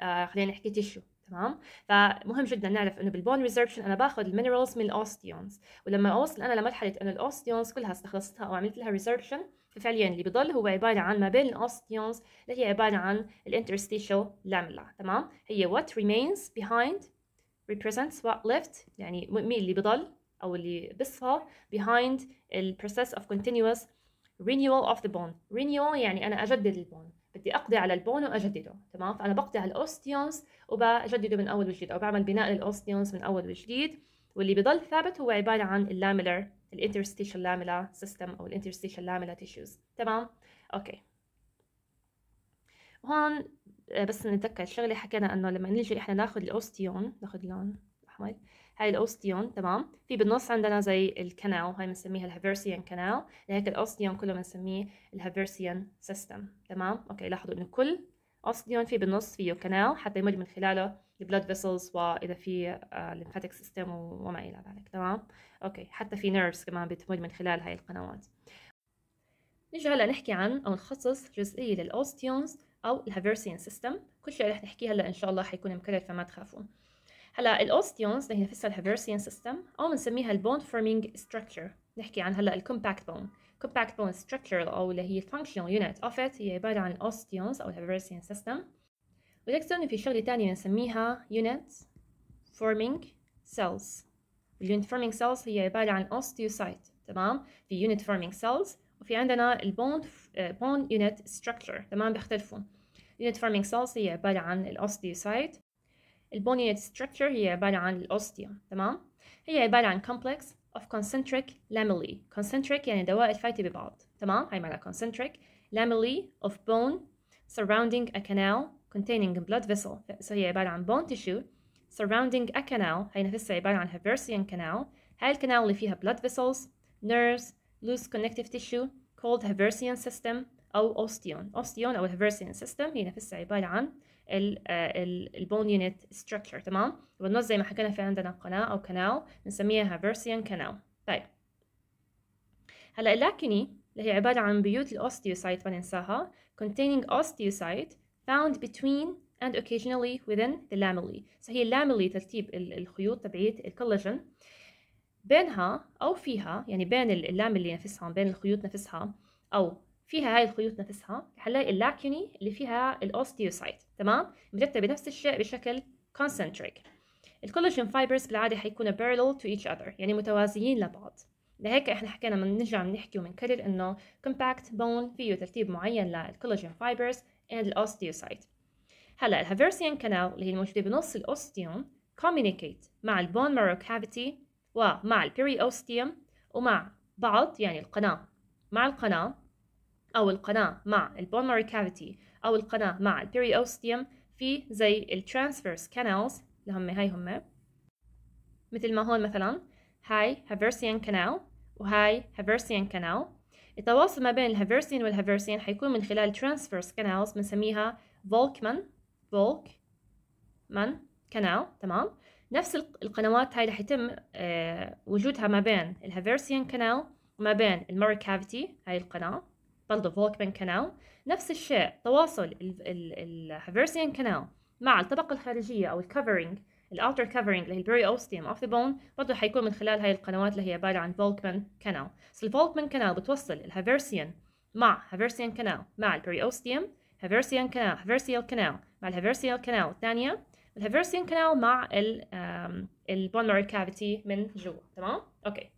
آه خلينا نحكي تيشو تمام فمهم جدا نعرف انه بالبون ريزربشن انا باخذ المينرالز من الاوستيونز ولما اوصل انا لمرحله انه الاوستيونز كلها استخلصتها او عملت لها ريزربشن ففعليا اللي بضل هو عباره عن ما بين الاوستيونز اللي هي عباره عن الانترستيشال لاملا تمام هي وات ريمينز behind represents what left يعني مين اللي بضل او اللي بصفى behind ال process of continuous renewal of the bone renewal يعني انا اجدد البون بدي اقضي على البون واجدده تمام فانا بقضي على الاوستيونز وبجدده من اول وجديد او بعمل بناء للاوستيونز من اول وجديد واللي بضل ثابت هو عباره عن اللاملر الانترستيشال لاملا سيستم او الانترستيشال لاملا تيشوز تمام اوكي هون آه، بس نتذكر شغله حكينا انه لما نيجي احنا ناخذ الاوستيون ناخذ لون احمر هاي الاوستيون تمام في بالنص عندنا زي الكنال هاي بنسميها الهافيرسيان كنال لهيك الاوستيون كله بنسميه الهافيرسيان سيستم تمام اوكي لاحظوا انه كل اوستيون في بالنص فيه كنال حتى يمر من خلاله البلاد فيسلز واذا في الليمفاتيك آه، سيستم وما الى ذلك تمام اوكي حتى في نيرفز كمان بتمر من خلال هاي القنوات نيجي هلا نحكي عن او نخصص جزئيه للاوستيونز او الهافيرسيان سيستم كل شيء رح نحكيه هلا ان شاء الله حيكون مكرر فما تخافون هلا الاوستيونز اللي هي نفسها الهافيرسيان سيستم او بنسميها البون فورمينج ستراكشر نحكي عن هلا الكومباكت بون كومباكت بون ستراكشر او اللي هي فانكشنال يونت اوف ات هي عباره عن الاوستيونز او الهافيرسيان سيستم ولكن في شغله ثانيه بنسميها يونت فورمينج سيلز اليونت فورمينج سيلز هي عباره عن اوستيوسايت تمام في يونت فورمينج سيلز وفي عندنا البون بون يونت ستراكشر تمام بيختلفوا يونت فورمينج سيلز هي عبارة عن الأوستيوسايت البونيت structure هي عبارة عن الأوستيا تمام هي عبارة عن complex of concentric lamellae concentric يعني دوائر فايتة ببعض تمام هاي معنى concentric lamellae of bone surrounding a canal containing blood vessel هي عبارة عن bone tissue surrounding a canal هي نفسها عبارة عن Haversian canal هاي الكنال اللي فيها blood vessels nerves loose connective tissue called Haversian system أو osteon osteon أو Haversian system هي نفسها عبارة عن آه، البون يونت ستراكشر تمام والنص زي ما حكينا في عندنا قناه او كانال بنسميها فيرسيان كانال طيب هلا اللاكيني اللي هي عباره عن بيوت الاوستيوسايت ما ننساها containing osteocyte found between and occasionally within the lamellae so هي اللاملي ترتيب الخيوط تبعيت الكولاجين بينها أو فيها يعني بين اللاملي نفسها بين الخيوط نفسها أو فيها هاي الخيوط نفسها حنلاقي اللاكيني اللاكيوني اللي فيها الاوستيوسايت تمام مرتبه نفس الشيء بشكل concentric الكولاجين فايبرز بالعاده حيكونوا parallel to each other يعني متوازيين لبعض لهيك احنا حكينا من نرجع بنحكي وبنكرر انه compact bone فيه ترتيب معين للكولاجين فايبرز and الاوستيوسايت هلا الهافيرسيان كانال اللي هي الموجوده بنص الاوستيوم communicate مع البون مارو cavity ومع البيري اوستيوم ومع بعض يعني القناه مع القناه أو القناة مع البولماري كافيتي أو القناة مع البيريوستيوم في زي الترانسفيرس كانالز اللي هم هاي هم مثل ما هون مثلا هاي هافيرسيان كانال وهاي هافيرسيان كانال التواصل ما بين الهافيرسيان والهافيرسيان حيكون من خلال ترانسفيرس كانالز بنسميها فولكمان فولك من كانال تمام نفس القنوات هاي رح يتم آه، وجودها ما بين الهافيرسيان كانال وما بين الموري كافيتي هاي القناه برضو فولكمان كانال نفس الشيء تواصل الهافيرسيان كانال مع الطبقة الخارجية أو الكفرنج الاوتر كفرنج اللي هي البري اوستيوم اوف ذا بون برضه حيكون من خلال هاي القنوات اللي هي عباره عن فولكمان كانال سو الفولكمان كانال بتوصل الهافيرسيان مع هافيرسيان كانال مع البري اوستيوم هافيرسيان كانال هافيرسيال كانال مع الهافيرسيال كانال الثانيه الهافيرسيان كانال مع البون ماري كافيتي من جوا تمام اوكي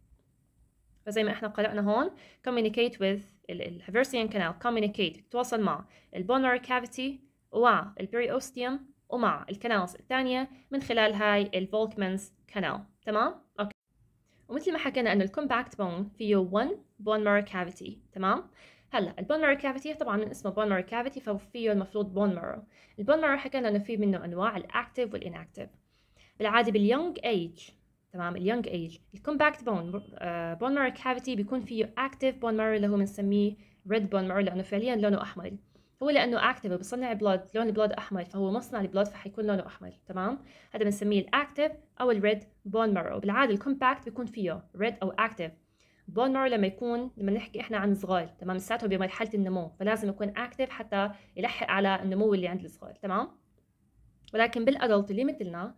فزي ما احنا قرأنا هون communicate with الهيفرسيان كانال كوميونيكيت بتتواصل مع البونر كافيتي ومع اوستيوم ومع الكنالز الثانية من خلال هاي الفولكمانز كانال تمام؟ اوكي ومثل ما حكينا انه الكومباكت بون فيه 1 بون مارو كافيتي تمام؟ هلا البون مارو كافيتي طبعا من اسمه بون مارو كافيتي ففيه المفروض بون مارو البون مارو حكينا انه فيه منه انواع الاكتف والاناكتف بالعاده باليونج ايج تمام اليونج ايج الكومباكت بون بون مارو كافيتي بيكون فيه active بون مارو اللي هو بنسميه ريد بون مارو لانه فعليا لونه احمر هو لانه active وبصنع بلود لون البلود احمر فهو مصنع البلود فحيكون لونه احمر تمام هذا بنسميه active او الريد بون مارو بالعاده الكومباكت بيكون فيه ريد او active بون مارو لما يكون لما نحكي احنا عن صغار تمام لساته بمرحله النمو فلازم يكون اكتف حتى يلحق على النمو اللي عند الصغار تمام ولكن بالادلت اللي مثلنا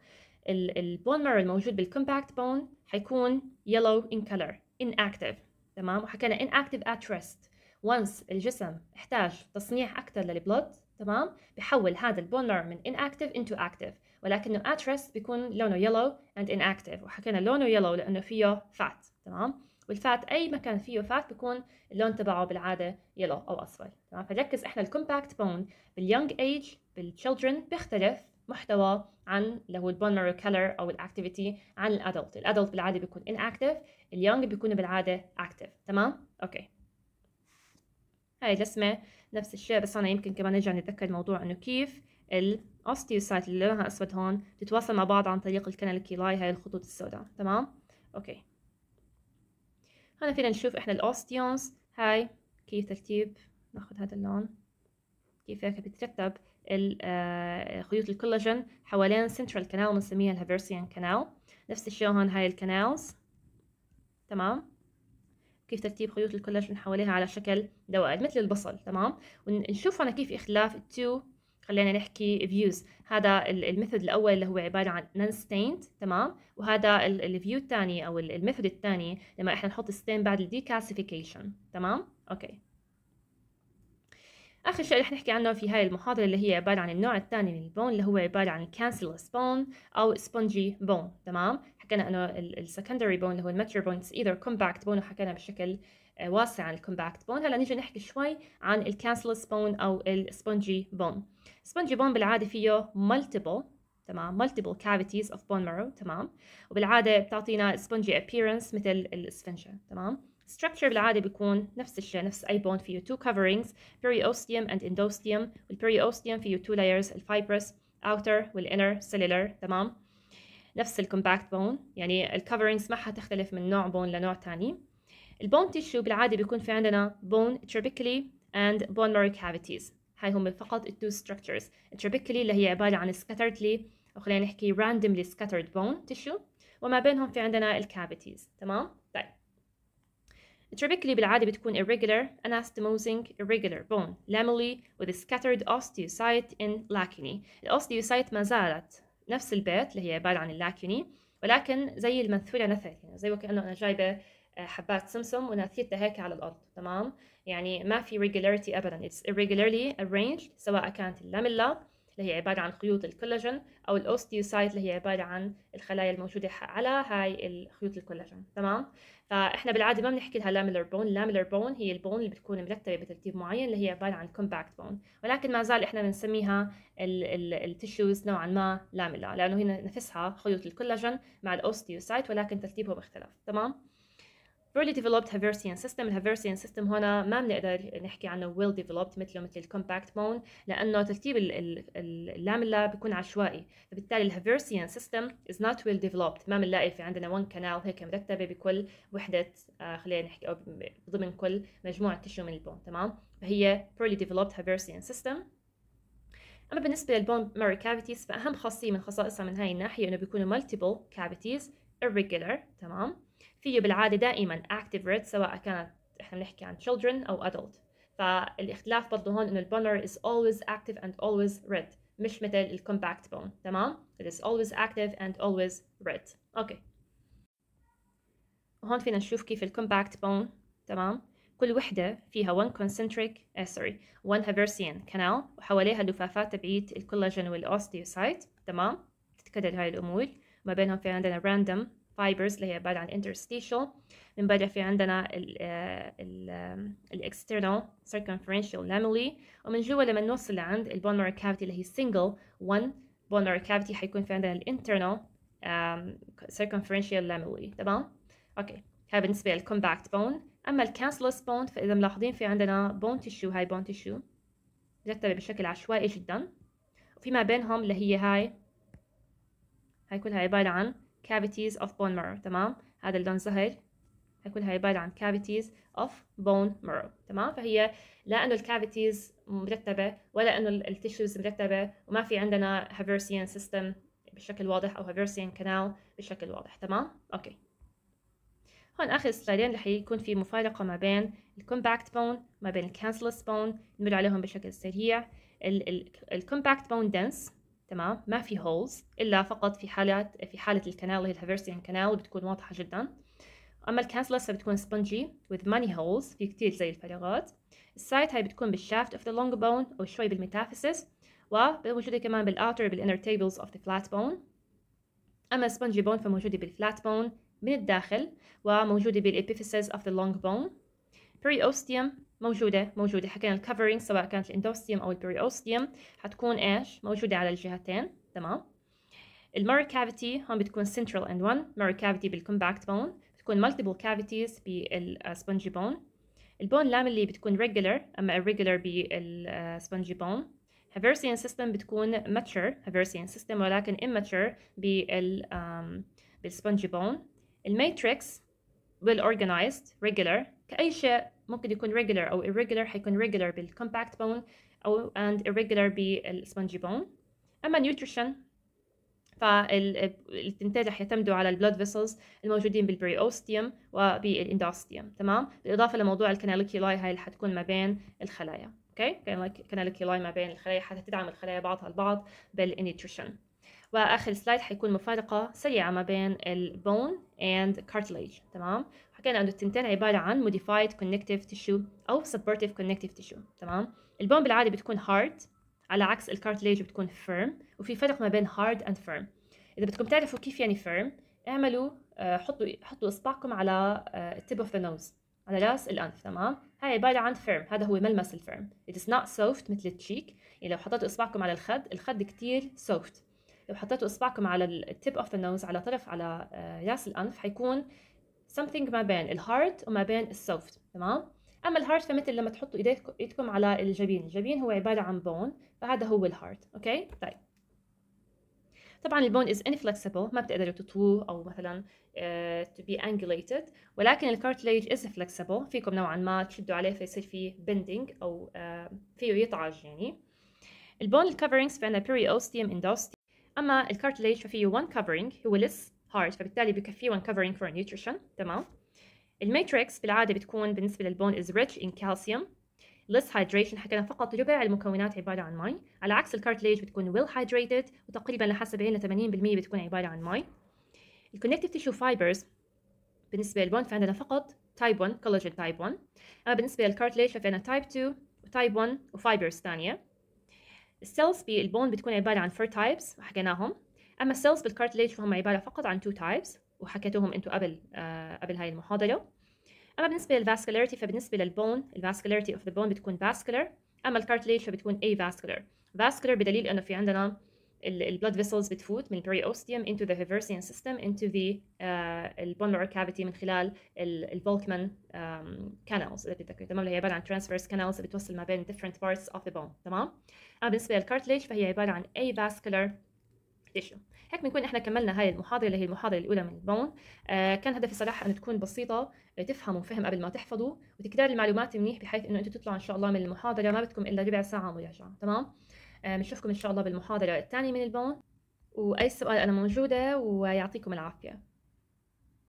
البون مارو الموجود بالكومباكت بون حيكون يلو ان كلر ان اكتف تمام وحكينا اكتف ات ريست ونس الجسم احتاج تصنيع اكثر للبلود تمام بحول هذا البون مارو من ان اكتف انتو اكتف ولكنه ات ريست بيكون لونه يلو اند ان اكتف وحكينا لونه يلو لانه فيه فات تمام والفات اي مكان فيه فات بيكون اللون تبعه بالعاده يلو او اصفر تمام فنركز احنا الكومباكت بون باليونج ايج بالتشيلدرن بيختلف محتوى عن اللي هو البون مارو كلر او الاكتيفيتي عن الادلت الادلت بالعاده بيكون inactive اليونج بيكونوا بالعاده اكتيف تمام اوكي هاي الرسمه نفس الشيء بس انا يمكن كمان نرجع نتذكر موضوع انه كيف الاوستيوسايت اللي لونها اسود هون بتتواصل مع بعض عن طريق الكنال الكيلاي هاي الخطوط السوداء تمام اوكي هنا فينا نشوف احنا الاوستيونز هاي كيف ترتيب ناخذ هذا اللون كيف هيك بتترتب آه، خيوط الكولاجين حوالين سنترال كانال بنسميها الهافيرسيان كانال نفس الشيء هون هاي الكانالز تمام كيف ترتيب خيوط الكولاجين حواليها على شكل دوائر مثل البصل تمام ونشوف هنا كيف اختلاف التو خلينا نحكي فيوز هذا الميثود الاول اللي هو عباره عن نون ستيند تمام وهذا الفيو الثاني او الميثود الثاني لما احنا نحط ستين بعد الديكاسيفيكيشن تمام اوكي آخر شيء رح نحكي عنه في هاي المحاضرة اللي هي عبارة عن النوع الثاني من البون اللي هو عبارة عن cancellous bone أو spongy bone تمام حكينا إنه السكندري بون اللي هو المتر بون either compact bone وحكينا بشكل آه، واسع عن الكومباكت بون هلا نيجي نحكي شوي عن الكانسلس بون او السبونجي بون السبونجي بون بالعاده فيه multiple تمام multiple cavities of bone marrow تمام وبالعاده بتعطينا سبونجي ابييرنس مثل الاسفنجه تمام structure بالعادة بيكون نفس الشيء نفس أي bone فيه two coverings periosteum and endosteum والperiosteum فيه two layers الفايبرس outer والinner cellular تمام نفس الكومباكت بون يعني coverings ما حتختلف من نوع بون لنوع تاني البون تيشو بالعادة بيكون في عندنا bone trabeculae and bone marrow cavities هاي هم فقط التو structures trabeculae اللي هي عبارة عن scatteredly أو خلينا نحكي randomly scattered bone tissue وما بينهم في عندنا الكافيتيز تمام طيب Trabecular بالعادة بتكون irregular, anastomosing, irregular bone, lamely with a scattered osteocyte in lacunae. الأوستيوسايت ما زالت نفس البيت اللي هي بعيدة عن اللاكيوني ولكن زي المنثولة نثرت يعني زي وكأنه أنا جايبة آه، حبات سمسم وناثيتها هيك على الأرض تمام يعني ما في regularity أبدا it's irregularly arranged سواء كانت اللاملا اللي هي عبارة عن خيوط الكولاجين أو الأوستيوسايت اللي هي عبارة عن الخلايا الموجودة على هاي الخيوط الكولاجين تمام فإحنا بالعادة ما بنحكي لها لامير بون لامير بون هي البون اللي بتكون مرتبة بترتيب معين اللي هي عبارة عن كومباكت بون ولكن ما زال إحنا بنسميها التشوز نوعا ما لاملا لأنه هي نفسها خيوط الكولاجين مع الأوستيوسايت ولكن ترتيبهم اختلف تمام poorly developed Haversian system Haversian system هنا ما بنقدر نحكي عنه well developed مثله مثل compact bone لانه ترتيب اللاملا بيكون عشوائي فبالتالي Haversian system is not well developed ما بنلاقي في عندنا one canal هيك مرتبه بكل وحده آه خلينا نحكي او ضمن كل مجموعه تشو من البون تمام فهي poorly developed Haversian system اما بالنسبه للبون marrow cavities فاهم خاصيه من خصائصها من هاي الناحيه انه بيكونوا multiple cavities irregular تمام فيه بالعاده دائما active red سواء كانت احنا بنحكي عن children او adult فالاختلاف برضه هون انه البونر is always active and always red مش مثل الكومباكت بون تمام it is always active and always red اوكي okay. هون فينا نشوف كيف الكومباكت بون تمام كل وحدة فيها one concentric uh, sorry one haversian canal وحواليها لفافات تبعيت الكولاجين والأوستيوسايت تمام تتكدد هاي الأمور ما بينهم في عندنا random fibers اللي هي بعد عن interstitial من بعد في عندنا ال آه، آه، ال external circumferential lamellae ومن جوا لما نوصل لعند bone marrow cavity اللي هي single one bone marrow cavity حيكون في عندنا ال um, circumferential lamellae تمام اوكي هاي بالنسبه لل compact bone اما ال cancellous bone فاذا ملاحظين في عندنا bone tissue هاي bone tissue مرتبه بشكل عشوائي جدا وفي ما بينهم اللي هي هاي هاي كلها عباره عن cavities of bone marrow تمام هذا اللون زهر كلها عبارة عن cavities of bone marrow تمام فهي لا انه الكافيتيز مرتبة ولا انه التشوز مرتبة وما في عندنا هافيرسيان system بشكل واضح او هافيرسيان كانال بشكل واضح تمام اوكي هون اخر سلايدين رح يكون في مفارقة ما بين الكومباكت بون ما بين الكانسلس بون نمر عليهم بشكل سريع الكومباكت بون دنس تمام ما في هولز الا فقط في حالات في حاله الكنال اللي هي الهافيرسيان كنال بتكون واضحه جدا اما الكانسلس بتكون سبونجي with ماني هولز في كتير زي الفراغات السايت هاي بتكون بالشافت اوف ذا لونج بون او شوي بالميتافيسس وموجوده كمان بالاوتر بالانر تيبلز اوف ذا فلات بون اما سبونجي بون فموجوده بالفلات بون من الداخل وموجوده بالابيفيسس اوف ذا لونج بون periosteum موجودة موجودة حكينا الكفرينج سواء كانت الاندوستيوم أو البريوستيوم حتكون إيش موجودة على الجهتين تمام المري كافيتي هون بتكون central اند one مري كافيتي بالكومباكت بون بتكون مالتيبل كافيتيز بالسبونجي بون البون اللي بتكون regular أما irregular بالسبونجي بون هافيرسيان سيستم بتكون mature هافيرسيان سيستم ولكن immature بال بالسبونجي بون الماتريكس well organized regular كأي شيء ممكن يكون regular أو irregular حيكون regular بالcompact bone أو and irregular بالspongy bone أما nutrition فالتنتاج رح يعتمدوا على البلود فيسلز الموجودين بالبريوستيوم وبالاندوستيوم تمام بالاضافه لموضوع الكناليكيولاي هاي اللي حتكون ما بين الخلايا اوكي كناليكيولاي ما بين الخلايا حتى تدعم الخلايا بعضها البعض بالنيوتريشن واخر سلايد حيكون مفارقه سريعه ما بين البون اند كارتليج تمام حكينا انه التنتين عباره عن modified connective tissue او supportive connective tissue تمام البون بالعاده بتكون hard على عكس الكارتليج بتكون firm وفي فرق ما بين hard and firm اذا بدكم تعرفوا كيف يعني firm اعملوا آه، حطوا حطوا اصبعكم على آه، tip of the nose على راس الانف تمام هاي عباره عن firm هذا هو ملمس الفيرم it is not soft مثل التشيك يعني لو حطيتوا اصبعكم على الخد الخد كتير soft لو حطيتوا اصبعكم على tip of the nose على طرف على آه، راس الانف حيكون something ما بين الهارت وما بين السوفت تمام اما الهارت فمثل لما تحطوا ايديكم ايدكم على الجبين الجبين هو عباره عن بون فهذا هو الهارت اوكي طيب طبعا البون is inflexible ما بتقدروا تطووه او مثلا uh, to be angulated ولكن الكارتليج is flexible فيكم نوعا ما تشدوا عليه فيصير فيه bending او uh, فيه يطعج يعني البون الكفرنجز فعندنا periosteum endosteum اما الكارتليج ففيه one covering هو less هارد فبالتالي بكفيه 1 covering for nutrition تمام الماتريكس بالعاده بتكون بالنسبه للبون is rich in calcium less hydration حكينا فقط ربع المكونات عباره عن مي على عكس الكارتليج بتكون well hydrated وتقريبا لحسب هنا 80% بتكون عباره عن مي الكونكتيف تيشو فايبرز بالنسبه للبون فعندنا فقط تايب 1 كولاجين تايب 1 اما بالنسبه للكارتليج ففي عندنا تايب 2 وتايب 1 وفايبرز ثانيه السيلز بالبون بتكون عباره عن 4 تايبس وحكيناهم اما السيلز بالكارتليج فهم عباره فقط عن تو تايبس وحكيتوهم انتم قبل آه قبل هاي المحاضره اما بالنسبه للفاسكولاريتي فبالنسبه للبون الفاسكولاريتي اوف ذا بون بتكون فاسكولار اما الكارتليج فبتكون اي فاسكولار فاسكولار بدليل انه في عندنا blood فيسلز بتفوت من البريوستيوم into the Haversian system into the uh, آه، البون marrow cavity من خلال البولكمان um, canals اذا بتتذكروا تمام اللي هي عباره عن transverse canals اللي بتوصل ما بين different parts of the bone تمام اما بالنسبه للكارتليج فهي عباره عن avascular tissue هيك بنكون احنا كملنا هاي المحاضره اللي هي المحاضره الاولى من البون آه كان هدفي صراحه انه تكون بسيطه آه، تفهموا فهم قبل ما تحفظوا وتكرار المعلومات منيح بحيث انه انتم تطلعوا ان شاء الله من المحاضره ما بدكم الا ربع ساعه مراجعه تمام آه، بنشوفكم آه ان شاء الله بالمحاضره الثانيه من البون واي سؤال انا موجوده ويعطيكم العافيه